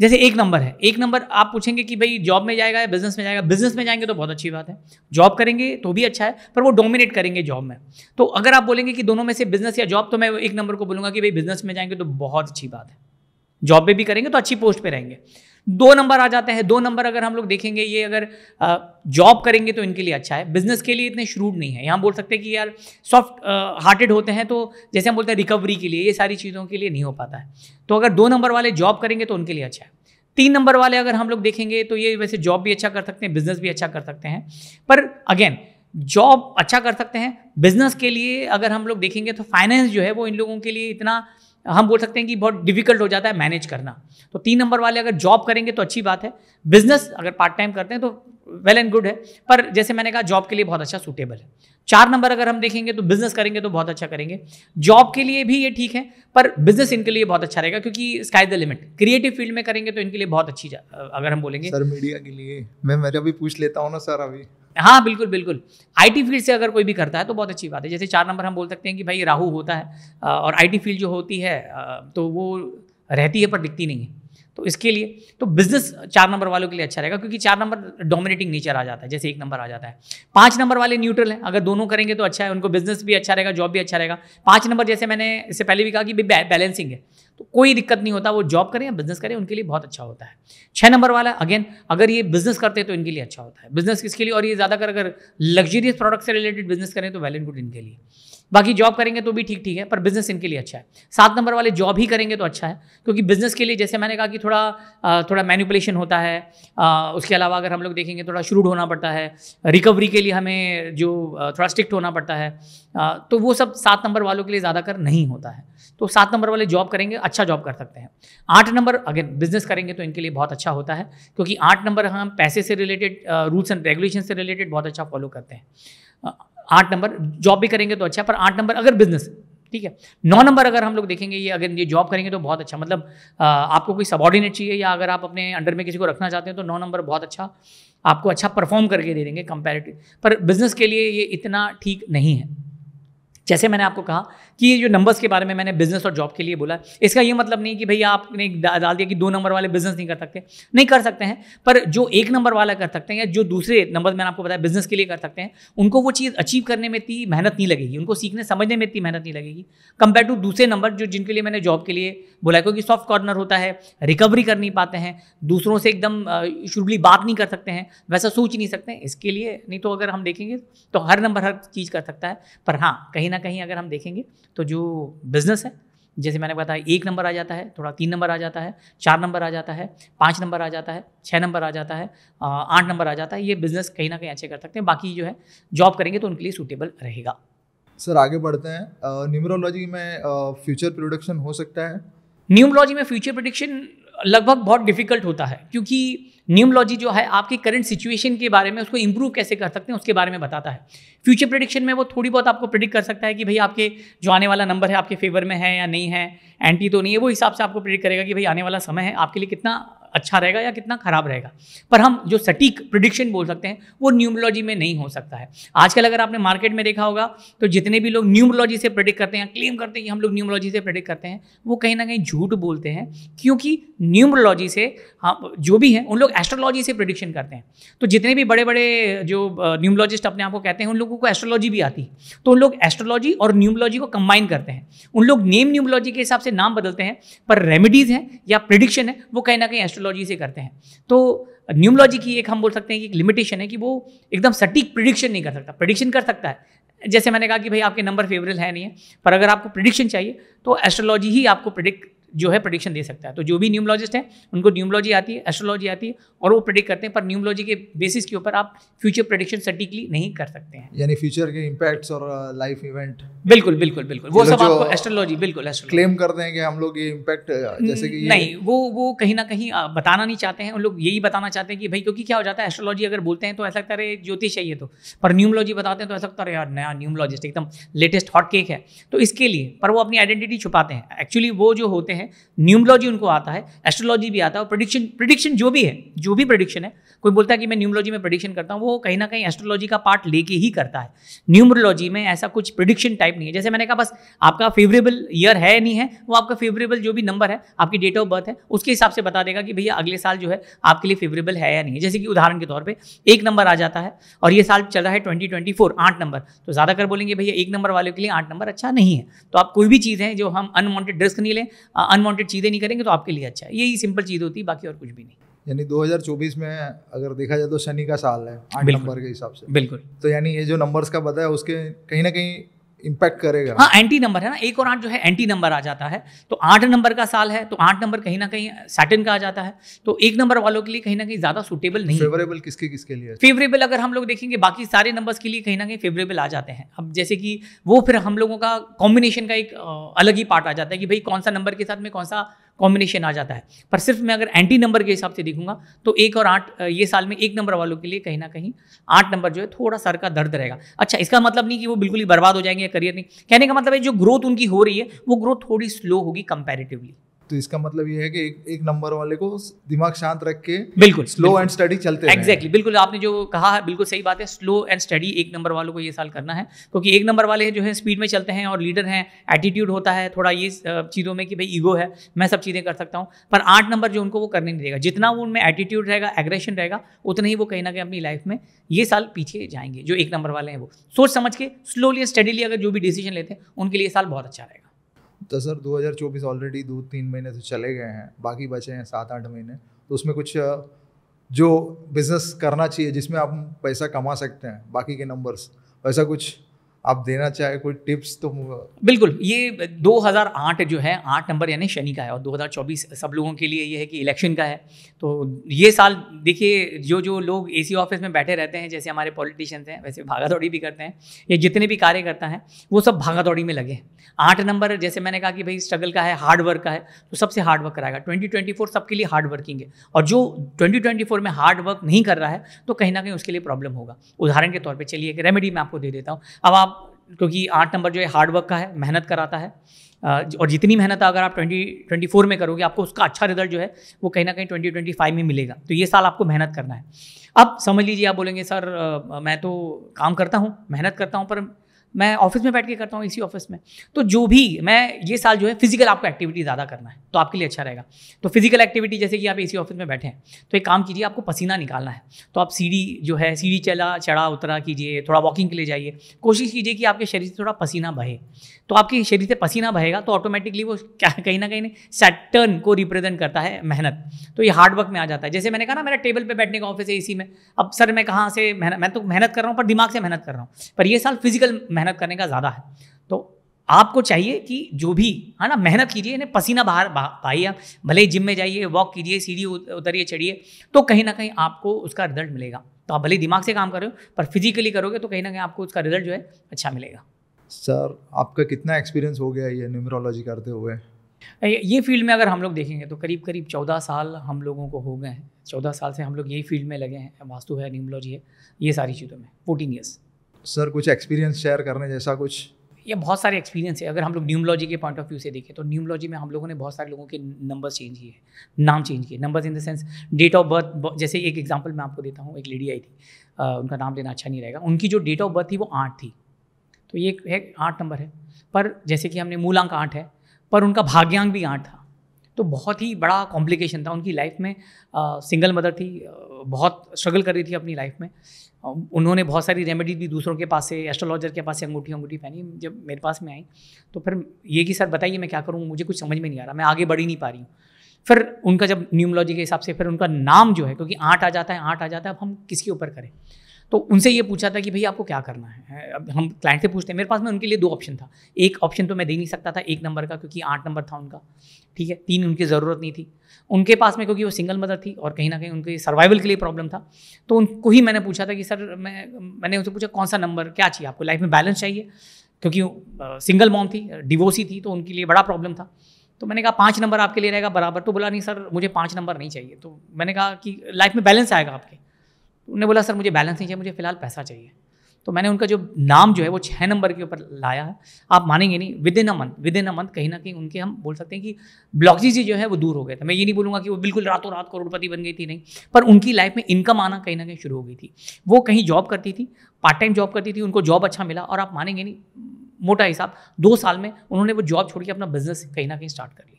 जैसे एक नंबर है एक नंबर आप पूछेंगे कि भाई जॉब में जाएगा या बिजनेस में जाएगा बिजनेस में जाएंगे तो बहुत अच्छी बात है जॉब करेंगे तो भी अच्छा है पर वो डोमिनेट करेंगे जॉब में तो अगर आप बोलेंगे कि दोनों में से बिजनेस या जॉब तो मैं एक नंबर को बोलूँगा कि भाई बिजनेस में जाएंगे तो बहुत अच्छी बात है जॉब में भी करेंगे तो अच्छी पोस्ट पर रहेंगे दो नंबर आ जाते हैं दो नंबर अगर हम लोग देखेंगे ये अगर जॉब करेंगे तो इनके लिए अच्छा है बिजनेस के लिए इतने श्रूड नहीं है यहाँ बोल सकते हैं कि यार सॉफ्ट हार्टेड होते हैं तो जैसे हम बोलते हैं रिकवरी के लिए ये सारी चीज़ों के लिए नहीं हो पाता है तो अगर दो नंबर वाले जॉब करेंगे तो उनके लिए अच्छा है तीन नंबर वाले अगर हम लोग देखेंगे तो ये वैसे जॉब भी अच्छा कर सकते हैं बिजनेस भी अच्छा कर सकते हैं पर अगेन जॉब अच्छा कर सकते हैं बिजनेस के लिए अगर हम लोग देखेंगे तो फाइनेंस जो है वो इन लोगों के लिए इतना हम बोल सकते हैं कि बहुत डिफिकल्ट हो जाता है मैनेज करना तो तीन नंबर वाले अगर जॉब करेंगे तो अच्छी बात है बिजनेस अगर पार्ट टाइम करते हैं तो वेल एंड गुड है पर जैसे मैंने कहा जॉब के लिए बहुत अच्छा सूटेबल है चार नंबर अगर हम देखेंगे तो बिजनेस करेंगे तो बहुत अच्छा करेंगे जॉब के लिए भी ये ठीक है पर बिजनेस इनके लिए बहुत अच्छा रहेगा क्योंकि sky the limit creative field में करेंगे तो इनके लिए बहुत अच्छी अगर हम बोलेंगे सर मीडिया के लिए मैं मेरा भी पूछ लेता हूँ ना सर अभी हाँ बिल्कुल बिल्कुल आईटी फील्ड से अगर कोई भी करता है तो बहुत अच्छी बात है जैसे चार नंबर हम बोल सकते हैं कि भाई राहु होता है और आईटी फील्ड जो होती है तो वो रहती है पर दिखती नहीं है तो इसके लिए तो बिजनेस चार नंबर वालों के लिए अच्छा रहेगा क्योंकि चार नंबर डोमिनेटिंग नेचर आ जाता है जैसे एक नंबर आ जाता है पांच नंबर वाले न्यूट्रल हैं अगर दोनों करेंगे तो अच्छा है उनको बिजनेस भी अच्छा रहेगा जॉब भी अच्छा रहेगा पांच नंबर जैसे मैंने इससे पहले भी कहा कि बैलेंसिंग है तो कोई दिक्कत नहीं होता वो जॉब करें या बिजनेस करें उनके लिए बहुत अच्छा होता है छः नंबर वाला अगेन अगर ये बिजनेस करते हैं तो इनके लिए अच्छा होता है बिजनेस किसके लिए और ये ज़्यादा कर अगर लग्जरियस प्रोडक्ट से रिलेटेड बिजनेस करें तो वेल एंड गुड इनके लिए बाकी जॉब करेंगे तो भी ठीक ठीक है पर बिजनेस इनके लिए अच्छा है सात नंबर वाले जॉब ही करेंगे तो अच्छा है क्योंकि बिजनेस के लिए जैसे मैंने कहा कि थोड़ा थोड़ा मैनिपुलेशन होता है उसके अलावा अगर हम लोग देखेंगे थोड़ा श्रूड होना पड़ता है रिकवरी के लिए हमें जो थोड़ा स्ट्रिक्ट होना पड़ता है तो वो सब सात नंबर वालों के लिए ज़्यादा कर नहीं होता है तो सात नंबर वाले जॉब करेंगे अच्छा जॉब कर सकते हैं आठ नंबर अगेन बिजनेस करेंगे तो इनके लिए बहुत अच्छा होता है क्योंकि आठ नंबर हम पैसे से रिलेटेड रूल्स एंड रेगुलेशन से रिलेटेड बहुत अच्छा फॉलो करते हैं आठ नंबर जॉब भी करेंगे तो अच्छा पर आठ नंबर अगर बिजनेस ठीक है नौ नंबर अगर हम लोग देखेंगे ये अगर ये जॉब करेंगे तो बहुत अच्छा मतलब आ, आपको कोई सबॉर्डिनेट चाहिए या अगर आप अपने अंडर में किसी को रखना चाहते हैं तो नौ नंबर बहुत अच्छा आपको अच्छा परफॉर्म करके दे देंगे कंपेरेटिव पर बिजनेस के लिए ये इतना ठीक नहीं है जैसे मैंने आपको कहा कि ये जो नंबर्स के बारे में मैंने बिजनेस और जॉब के लिए बोला इसका ये मतलब नहीं कि भैया आपने डाल दिया कि दो नंबर वाले बिजनेस नहीं कर सकते नहीं कर सकते हैं पर जो एक नंबर वाला कर सकते हैं या जो दूसरे नंबर मैंने आपको बताया बिजनेस के लिए कर सकते हैं उनको वो चीज़ अचीव करने में इतनी मेहनत नहीं लगेगी उनको सीखने समझने में इतनी मेहनत नहीं लगेगी कंपेयर टू दूसरे नंबर जो जिनके लिए मैंने जॉब के लिए बोला क्योंकि सॉफ्ट कॉर्नर होता है रिकवरी कर नहीं पाते हैं दूसरों से एकदम शुरूली बात नहीं कर सकते हैं वैसा सोच नहीं सकते इसके लिए नहीं तो अगर हम देखेंगे तो हर नंबर हर चीज़ कर सकता है पर हाँ कहीं ना कहीं अगर हम देखेंगे तो जो बिज़नेस है जैसे मैंने बताया एक नंबर आ जाता है थोड़ा तीन नंबर आ जाता है चार नंबर आ जाता है पाँच नंबर आ जाता है छः नंबर आ जाता है आठ नंबर आ जाता है ये बिज़नेस कहीं ना कहीं अच्छे कर सकते हैं बाकी जो है जॉब करेंगे तो उनके लिए सूटेबल रहेगा सर आगे बढ़ते हैं न्यूमरोलॉजी में फ्यूचर प्रोडक्शन हो सकता है न्यूमरोलॉजी में फ्यूचर प्रोडिक्शन लगभग बहुत डिफिकल्ट होता है क्योंकि न्यूमोलॉजी जो है आपकी करंट सिचुएशन के बारे में उसको इंप्रूव कैसे कर सकते हैं उसके बारे में बताता है फ्यूचर प्रिडिक्शन में वो थोड़ी बहुत आपको प्रिडिक्ट कर सकता है कि भाई आपके जो आने वाला नंबर है आपके फेवर में है या नहीं है एंटी तो नहीं है वो हिसाब से आपको प्रिडिक्ट करेगा कि भाई आने वाला समय है आपके लिए कितना अच्छा रहेगा या कितना खराब रहेगा पर हम जो सटीक प्रिडिक्शन बोल सकते हैं वो न्यूमोलॉजी में नहीं हो सकता है आजकल अगर आपने मार्केट में देखा होगा तो जितने भी लोग न्यूमोलॉजी से प्रिडिक्ट करते हैं क्लेम करते हैं कि हम लोग न्यूमोलॉजी से प्रिडिक्ट करते हैं वो कहीं ना कहीं झूठ बोलते हैं क्योंकि न्यूमोलॉजी से हाँ जो भी हैं उन लोग एस्ट्रोलॉजी से प्रडिक्शन करते हैं तो जितने भी बड़े बड़े जो न्यूमोलॉजिस्ट अपने आप को कहते हैं उन लोगों को एस्ट्रोलॉजी भी आती है तो उन लोग एस्ट्रोलॉजी और न्यूमोलॉजी को कंबाइन करते हैं उन लोग नेम न्यूमोलॉजी के हिसाब से नाम बदलते हैं पर रेमेडीज़ हैं या प्रिडिक्शन है वो कहीं ना कहीं एस्ट्रोलॉजी से करते हैं तो न्यूमोलॉजी की एक हम बोल सकते हैं कि एक लिमिटेशन है कि वो एकदम सटीक प्रिडिक्शन नहीं कर सकता प्रिडिक्शन कर सकता है जैसे मैंने कहा कि भाई आपके नंबर फेवरेबल है नहीं है पर अगर आपको प्रिडिक्शन चाहिए तो एस्ट्रोलॉजी ही आपको प्रिडिक्ट जो है प्रडिक्शन दे सकता है तो जो भी न्यूमोलॉजिस्ट है उनको न्यूमोलॉजी आती है एस्ट्रोलॉजी आती है और वो प्रडिक्ट करते हैं पर न्यूमोलॉजी के बेसिस के ऊपर आप फ्यूचर प्रडिक्शन सटीकली नहीं कर सकते हैं यानी फ्यूचर के इम्पैक्ट्स और लाइफ uh, इवेंट बिल्कुल बिल्कुल बिल्कुल वो सब आपको एस्ट्रोलॉजी बिल्कुल क्लेम कर देंगे हम लोग ये इम्पैक्ट uh, जैसे कि नहीं वो वो कहीं ना कहीं uh, बताना नहीं चाहते हैं उन लोग यही बताना चाहते हैं कि भाई क्योंकि क्या हो जाता है एस्ट्रोलॉजी अगर बोलते हैं तो ऐसा लगता है ज्योतिष है ये तो पर न्यूमोलॉजी बताते हैं तो ऐसा लगता है यार नया न्यूमोलॉजिस्ट एकदम लेटेस्ट हॉट केक है तो इसके लिए पर वो अपनी आइडेंटिटी छुपाते हैं एक्चुअली वो जो होते हैं हैं न्यूमोलॉजी उनको आता है एस्ट्रोलॉजी भी आता है और प्रडिक्शन प्रडिक्शन जो भी है जो भी प्रडिक्शन है कोई बोलता है कि मैं न्यूमोलॉजी में प्रडिक्शन करता हूँ वो कहीं ना कहीं एस्ट्रोलॉजी का पार्ट लेके ही करता है न्यूमरोलॉजी में ऐसा कुछ प्रडिक्शन टाइप नहीं है जैसे मैंने कहा बस आपका फेवरेबल ईयर है नहीं है वो आपका फेवरेबल जो भी नंबर है आपकी डेट ऑफ बर्थ है उसके हिसाब से बता देगा कि भैया अगले साल जो है आपके लिए फेवरेबल है या नहीं है जैसे कि उदाहरण के तौर पर एक नंबर आ जाता है और ये साल चल रहा है ट्वेंटी ट्वेंटी फोर आठ नंबर तो ज़्यादातर बोलेंगे भैया एक नंबर वाले के लिए आठ नंबर अच्छा नहीं है तो आप कोई भी चीज़ है जो हम अनवांटेड रिस्क नहीं लें अनवांटेड चीज़ें नहीं करेंगे तो आपके लिए अच्छा है यही सिंपल चीज़ होती है बाकी और कुछ भी नहीं यानी 2024 में अगर देखा जाए तो शनि का साल है आठ नंबर के हिसाब से बिल्कुल तो यानी ये जो नंबर्स का पता है उसके कहीं ना कहीं इम्पैक्ट करेगा हाँ एंटी नंबर है ना एक और आठ जो है एंटी नंबर आ जाता है तो आठ नंबर का साल है तो आठ नंबर कहीं ना कहीं सैटन का आ जाता है तो एक नंबर वालों के लिए कहीं ना कहीं ज्यादा सुटेबल नहीं फेवरेबल किसके किसके लिए फेवरेबल अगर हम लोग देखेंगे बाकी सारे नंबर्स के लिए कहीं ना कहीं फेवरेबल आ जाते हैं अब जैसे कि वो फिर हम लोगों का कॉम्बिनेशन का एक अलग ही पार्ट आ जाता है कि भाई कौन सा नंबर के साथ में कौन सा कॉम्बिनेशन आ जाता है पर सिर्फ मैं अगर एंटी नंबर के हिसाब से देखूंगा तो एक और आठ ये साल में एक नंबर वालों के लिए कहीं ना कहीं आठ नंबर जो है थोड़ा सर का दर्द रहेगा अच्छा इसका मतलब नहीं कि वो बिल्कुल ही बर्बाद हो जाएंगे या करियर नहीं कहने का मतलब है जो ग्रोथ उनकी हो रही है वो ग्रोथ थोड़ी स्लो होगी कंपेरेटिवली तो इसका मतलब ये है कि एक एक नंबर वाले को दिमाग शांत रख के बिल्कुल स्लो एंड स्टडी चलते एग्जैक्टली exactly, बिल्कुल आपने जो कहा है बिल्कुल सही बात है स्लो एंड स्टडी एक नंबर वालों को ये साल करना है क्योंकि एक नंबर वाले जो है स्पीड में चलते हैं और लीडर हैं एटीट्यूड होता है थोड़ा ये चीज़ों में कि भाई ईगो है मैं सब चीज़ें कर सकता हूँ पर आठ नंबर जो उनको वो करने नहीं देगा जितना वो उनमें एटीट्यूड रहेगा एग्रेशन रहेगा उतना ही वो कहीं ना कहीं अपनी लाइफ में ये साल पीछे जाएंगे जो एक नंबर वाले हैं वो सोच समझ के स्लोली स्टडीली अगर जो भी डिसीजन लेते हैं उनके लिए साल बहुत अच्छा रहेगा तो सर 2024 ऑलरेडी दो तीन महीने से चले गए हैं बाकी बचे हैं सात आठ महीने तो उसमें कुछ जो बिज़नेस करना चाहिए जिसमें आप पैसा कमा सकते हैं बाकी के नंबर्स वैसा कुछ आप देना चाहे कोई टिप्स तो बिल्कुल ये 2008 जो है आठ नंबर यानी शनि का है और 2024 सब लोगों के लिए ये है कि इलेक्शन का है तो ये साल देखिए जो जो लोग एसी ऑफिस में बैठे रहते हैं जैसे हमारे पॉलिटिशियंस हैं वैसे भागा दौड़ी भी करते हैं या जितने भी कार्य करता है वो सब भागा दौड़ी में लगे हैं आठ नंबर जैसे मैंने कहा कि भाई स्ट्रगल का है हार्ड वर्क का है तो सबसे हार्ड वर्क कराएगा ट्वेंटी ट्वेंटी फोर सबके लिए हार्ड वर्किंग है और जो ट्वेंटी ट्वेंटी फोर में हार्ड वर्क नहीं कर रहा है तो कहीं ना कहीं उसके लिए प्रॉब्लम होगा उदाहरण के तौर पर चलिए एक रेमेडी मैं आपको दे देता हूँ अब आप क्योंकि आठ नंबर जो है हार्ड वर्क का है मेहनत कराता है और जितनी मेहनत अगर आप ट्वेंटी ट्वेंटी फोर में करोगे आपको उसका अच्छा रिजल्ट जो है वो कहीं ना कहीं ट्वेंटी ट्वेंटी फाइव में मिलेगा तो ये साल आपको मेहनत करना है अब समझ लीजिए आप बोलेंगे सर मैं तो काम करता हूँ मेहनत करता हूँ पर मैं ऑफिस में बैठ के करता हूँ इसी ऑफिस में तो जो भी मैं ये साल जो है फिजिकल आपको एक्टिविटी ज़्यादा करना है तो आपके लिए अच्छा रहेगा तो फिजिकल एक्टिविटी जैसे कि आप इसी ऑफिस में बैठे हैं तो एक काम कीजिए आपको पसीना निकालना है तो आप सीढ़ी जो है सीढ़ी चला चढ़ा उतरा कीजिए थोड़ा वॉकिंग के लिए जाइए कोशिश कीजिए कि आपके शरीर से थोड़ा पसीना बहे तो आपके शरीर से पसीना बहेगा तो ऑटोमेटिकली वो क्या कहीं ना कहीं सैटर्न को रिप्रेजेंट करता है मेहनत तो ये हार्ड वर्क में आ जाता है जैसे मैंने कहा ना मेरा टेबल पर बैठने का ऑफिस है इसी में अब सर मैं कहाँ से मैं तो मेहनत कर रहा हूँ पर दिमाग से मेहनत कर रहा हूँ पर यह साल फिजिकल मेहनत करने का ज़्यादा है तो आपको चाहिए कि जो भी है ना मेहनत कीजिए ना पसीना बाहर पाइए आप भले ही जिम में जाइए वॉक कीजिए सीढ़ी उतरिए चढ़िए तो कहीं ना कहीं आपको उसका रिजल्ट मिलेगा तो आप भले दिमाग से काम करो पर फिजिकली करोगे तो कहीं ना कहीं आपको उसका रिजल्ट जो है अच्छा मिलेगा सर आपका कितना एक्सपीरियंस हो गया ये न्यूमरोलॉजी करते हुए ये फील्ड में अगर हम लोग देखेंगे तो करीब करीब चौदह साल हम लोगों को हो गए हैं चौदह साल से हम लोग यही फील्ड में लगे हैं वास्तु है न्यूमरोलॉजी है ये सारी चीज़ों में फोर्टीन ईयर्स सर कुछ एक्सपीरियंस शेयर करने जैसा कुछ ये बहुत सारे एक्सपीरियंस है अगर हम लोग न्यूमोलॉजी के पॉइंट ऑफ व्यू से देखें तो न्यूमोलॉजी में हम लोगों ने बहुत सारे लोगों के नंबर्स चेंज किए नाम चेंज किए numbers in the sense date of birth जैसे एक एग्जांपल मैं आपको देता हूँ एक लेडी आई थी आ, उनका नाम लेना अच्छा नहीं रहेगा उनकी जो डेट ऑफ बर्थ थी वो आठ थी तो ये है आठ नंबर है पर जैसे कि हमने मूलांक आठ है पर उनका भाग्यांक भी आठ था तो बहुत ही बड़ा कॉम्प्लिकेशन था उनकी लाइफ में आ, सिंगल मदर थी बहुत स्ट्रगल कर रही थी अपनी लाइफ में उन्होंने बहुत सारी रेमेडीज भी दूसरों के पास से एस्ट्रोलॉजर के पास से अंगूठी अंगूठी पहनी जब मेरे पास में आई तो फिर ये कि सर बताइए मैं क्या करूँ मुझे कुछ समझ में नहीं आ रहा मैं आगे बढ़ ही नहीं पा रही हूँ फिर उनका जब न्यूमोलॉजी के हिसाब से फिर उनका नाम जो है क्योंकि आठ आ जाता है आठ आ जाता है अब हम किसके ऊपर करें तो उनसे ये पूछा था कि भाई आपको क्या करना है अब हम क्लाइंट से पूछते हैं मेरे पास में उनके लिए दो ऑप्शन था एक ऑप्शन तो मैं दे नहीं सकता था एक नंबर का क्योंकि आठ नंबर था उनका ठीक है तीन उनकी ज़रूरत नहीं थी उनके पास में क्योंकि वो सिंगल मदर थी और कहीं ना कहीं उनके सर्वाइवल के लिए प्रॉब्लम था तो उनको ही मैंने पूछा था कि सर मैं मैंने उनसे पूछा कौन सा नंबर क्या चाहिए आपको लाइफ में बैलेंस चाहिए क्योंकि सिंगल मॉम थी डिवोसी थी तो उनके लिए बड़ा प्रॉब्लम था तो मैंने कहा पाँच नंबर आपके लिए रहेगा बराबर तो बोला नहीं सर मुझे पाँच नंबर नहीं चाहिए तो मैंने कहा कि लाइफ में बैलेंस आएगा आपके उन्होंने बोला सर मुझे बैलेंस नहीं चाहिए मुझे फ़िलहाल पैसा चाहिए तो मैंने उनका जो नाम जो है वो छः नंबर के ऊपर लाया है आप मानेंगे नहीं within a month within a month कहीं ना कहीं उनके हम बोल सकते हैं कि ब्लॉकजी जी जो है वो दूर हो गए थे मैं ये नहीं बोलूँगा कि वो बिल्कुल रातों रात करोड़पति बन गई थी नहीं पर उनकी लाइफ में इनकम आना कहीं ना कहीं शुरू हो गई थी वो कहीं जॉब करती थी पार्ट टाइम जॉब करती थी उनको जॉब अच्छा मिला और आप मानेंगे नहीं मोटा हिसाब दो साल में उन्होंने वो जॉब छोड़ के अपना बिजनेस कहीं ना कहीं स्टार्ट कर लिया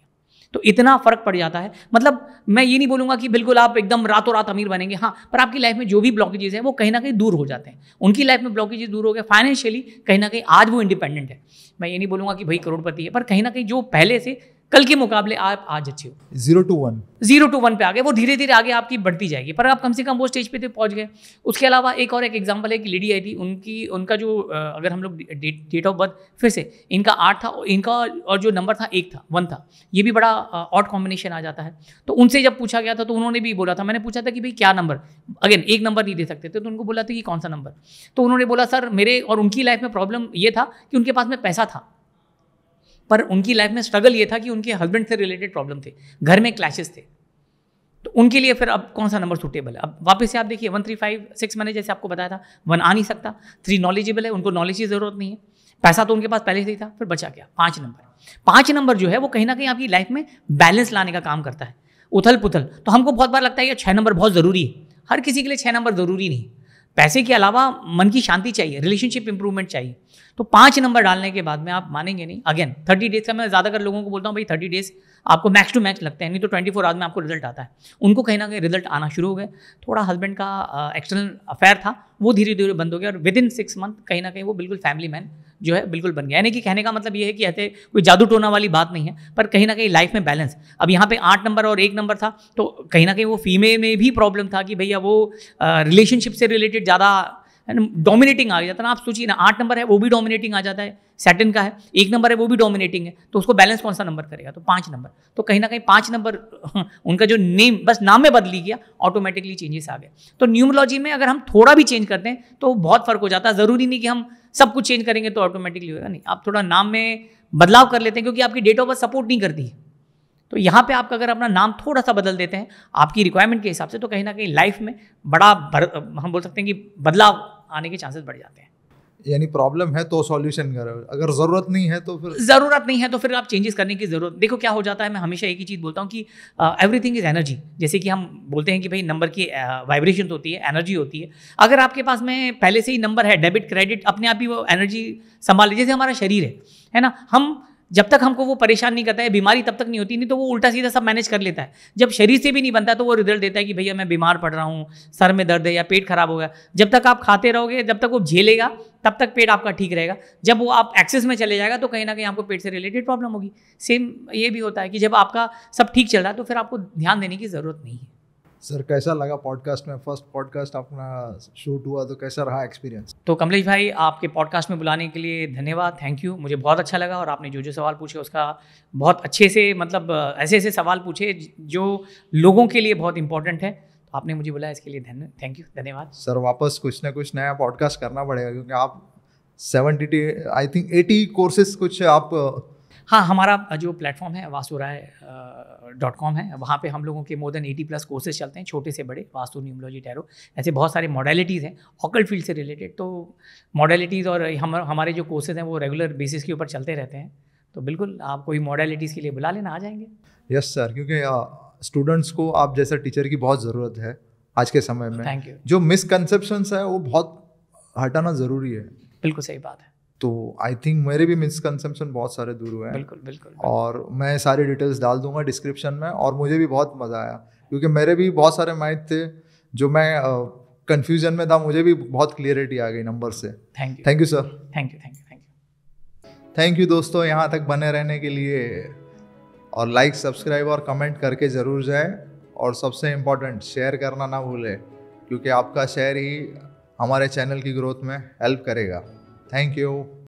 तो इतना फ़र्क पड़ जाता है मतलब मैं ये नहीं बोलूंगा कि बिल्कुल आप एकदम रातों रात अमीर बनेंगे हाँ पर आपकी लाइफ में जो भी ब्लॉकेजेस हैं वो कहीं ना कहीं दूर हो जाते हैं उनकी लाइफ में ब्लॉकेजेस दूर हो गए फाइनेंशियली कहीं ना कहीं आज वो इंडिपेंडेंट है मैं ये नहीं बोलूंगा कि भाई करोड़पति है पर कहीं ना कहीं जो पहले से कल के मुकाबले आप आज अच्छे हो zero two one zero two one पे आ गए वो धीरे धीरे आगे आपकी बढ़ती जाएगी पर आप कम से कम वो स्टेज पे तो पहुंच गए उसके अलावा एक और एक एग्जाम्पल है कि लेडी आई थी उनकी उनका जो अगर हम लोग डेट ऑफ बर्थ फिर से इनका आठ था इनका और जो नंबर था एक था वन था ये भी बड़ा ऑट कॉम्बिनेशन आ जाता है तो उनसे जब पूछा गया था तो उन्होंने भी बोला था मैंने पूछा था कि भाई क्या नंबर अगेन एक नंबर नहीं दे सकते थे तो उनको बोला था कि कौन सा नंबर तो उन्होंने बोला सर मेरे और उनकी लाइफ में प्रॉब्लम ये था कि उनके पास में पैसा था पर उनकी लाइफ में स्ट्रगल ये था कि उनके हस्बैंड से रिलेटेड प्रॉब्लम थे घर में क्लैशेस थे तो उनके लिए फिर अब कौन सा नंबर सूटेबल है अब वापस से आप देखिए वन थ्री फाइव सिक्स मैंने जैसे आपको बताया था वन आ नहीं सकता थ्री नॉलेजेबल है उनको नॉलेज की ज़रूरत नहीं है पैसा तो उनके पास पहले से ही था फिर बचा गया पाँच नंबर पाँच नंबर जो है वो कहीं ना कहीं आपकी लाइफ में बैलेंस लाने का काम करता है उथल पुथल तो हमको बहुत बार लगता है ये छः नंबर बहुत ज़रूरी है हर किसी के लिए छः नंबर ज़रूरी नहीं पैसे के अलावा मन की शांति चाहिए रिलेशनशिप इंप्रूवमेंट चाहिए तो पाँच नंबर डालने के बाद में आप मानेंगे नहीं अगेन थर्टी डेज का मैं ज़्यादातर लोगों को बोलता हूँ भाई थर्टी डेज आपको मैक्स टू मैक्स लगते हैं नहीं तो ट्वेंटी फोर आवर्स में आपको रिजल्ट आता है उनको कहीं ना कहीं रिजल्ट आना शुरू हो गए थोड़ा हस्बैंड का एक्सटर्नल अफेयर था वो धीरे धीरे बंद हो गया और विद इन सिक्स मंथ कहीं ना कहीं वो बिल्कुल फैमिली मैन जो है बिल्कुल बन गया यानी कि कहने का मतलब ये है कि ऐसे कोई जादू टोना वाली बात नहीं है पर कहीं ना कहीं लाइफ में बैलेंस अब यहाँ पे आठ नंबर और एक नंबर था तो कहीं ना कहीं वो फीमेल में भी प्रॉब्लम था कि भैया वो रिलेशनशिप से रिलेटेड ज़्यादा डोमिनेटिंग आ जाता है ना आप सोचिए ना आठ नंबर है वो भी डोमिनेटिंग आ जाता है सेटन का है एक नंबर है वो भी डोमिनेटिंग है तो उसको बैलेंस कौन सा नंबर करेगा तो पाँच नंबर तो कहीं ना कहीं पाँच नंबर उनका जो नेम बस नाम में बदली गया ऑटोमेटिकली चेंजेस आ गए तो न्यूमोलॉजी में अगर हम थोड़ा भी चेंज करते हैं तो बहुत फ़र्क हो जाता है ज़रूरी नहीं कि हम सब कुछ चेंज करेंगे तो ऑटोमेटिकली होगा नहीं आप थोड़ा नाम में बदलाव कर लेते हैं क्योंकि आपकी डेट ऑफ बर्थ सपोर्ट नहीं करती है तो यहाँ पे आप अगर अपना नाम थोड़ा सा बदल देते हैं आपकी रिक्वायरमेंट के हिसाब से तो कहीं ना कहीं लाइफ में बड़ा भर, हम बोल सकते हैं कि बदलाव आने के चांसेस बढ़ जाते हैं यानी प्रॉब्लम है तो सॉल्यूशन करो अगर ज़रूरत नहीं है तो फिर ज़रूरत नहीं है तो फिर आप चेंजेस करने की ज़रूरत देखो क्या हो जाता है मैं हमेशा एक ही चीज़ बोलता हूँ कि एवरीथिंग इज़ एनर्जी जैसे कि हम बोलते हैं कि भाई नंबर की वाइब्रेशन uh, होती है एनर्जी होती है अगर आपके पास में पहले से ही नंबर है डेबिट क्रेडिट अपने आप ही वो एनर्जी संभाल लीजिए जैसे हमारा शरीर है है ना हम जब तक हमको वो परेशान नहीं करता है बीमारी तब तक नहीं होती नहीं तो वो उल्टा सीधा सब मैनेज कर लेता है जब शरीर से भी नहीं बनता तो वो रिजल्ट देता है कि भैया मैं बीमार पड़ रहा हूँ सर में दर्द है या पेट खराब हो गया जब तक आप खाते रहोगे जब तक वो झेलेगा तब तक पेट आपका ठीक रहेगा जब वो आप एक्सेस में चले जाएगा तो कहीं ना कहीं आपको पेट से रिलेटेड प्रॉब्लम होगी सेम ये भी होता है कि जब आपका सब ठीक चल रहा है तो फिर आपको ध्यान देने की ज़रूरत नहीं है सर कैसा लगा पॉडकास्ट में फर्स्ट पॉडकास्ट अपना शूट हुआ तो कैसा रहा एक्सपीरियंस तो कमलेश भाई आपके पॉडकास्ट में बुलाने के लिए धन्यवाद थैंक यू मुझे बहुत अच्छा लगा और आपने जो जो सवाल पूछे उसका बहुत अच्छे से मतलब ऐसे ऐसे सवाल पूछे जो लोगों के लिए बहुत इंपॉर्टेंट है तो आपने मुझे बुलाया इसके लिए धन्य थैंक यू धन्यवाद सर वापस कुछ ना कुछ नया पॉडकास्ट करना पड़ेगा क्योंकि आप seventy I think eighty courses कुछ आप हाँ हमारा जो प्लेटफॉर्म है वास्तु राय डॉट कॉम है वहाँ पे हम लोगों के more than eighty plus courses चलते हैं छोटे से बड़े वास्तु न्यूमोलॉजी टैरो ऐसे बहुत सारे मॉडलिटीज़ हैं ऑकल फील्ड से रिलेटेड तो मॉडलिटीज़ और हम हमारे जो कोर्सेज हैं वो रेगुलर बेसिस के ऊपर चलते रहते हैं तो बिल्कुल आप कोई मॉडलिटीज़ के लिए बुला लेना आ जाएंगे यस सर क्योंकि स्टूडेंट्स को आप जैसा टीचर की बहुत ज़रूरत है आज के समय में थैंक यू जो मिसकनसेप्शन है वो बहुत हटाना ज़रूरी है बिल्कुल सही बात है तो आई थिंक मेरे भी मिसकनसेप्शन बहुत सारे दूर हुए हैं बिल्कुल बिल्कुल और मैं सारी डिटेल्स डाल दूंगा डिस्क्रिप्शन में और मुझे भी बहुत मज़ा आया क्योंकि मेरे भी बहुत सारे माइंड थे जो मैं कन्फ्यूजन में था मुझे भी बहुत क्लियरिटी आ गई नंबर से thank you thank you sir thank you thank you thank you thank you दोस्तों यहाँ तक बने रहने के लिए और लाइक सब्सक्राइब और कमेंट करके ज़रूर जाए और सबसे इम्पोर्टेंट शेयर करना ना भूले क्योंकि आपका शेयर ही हमारे चैनल की ग्रोथ में हेल्प करेगा Thank you.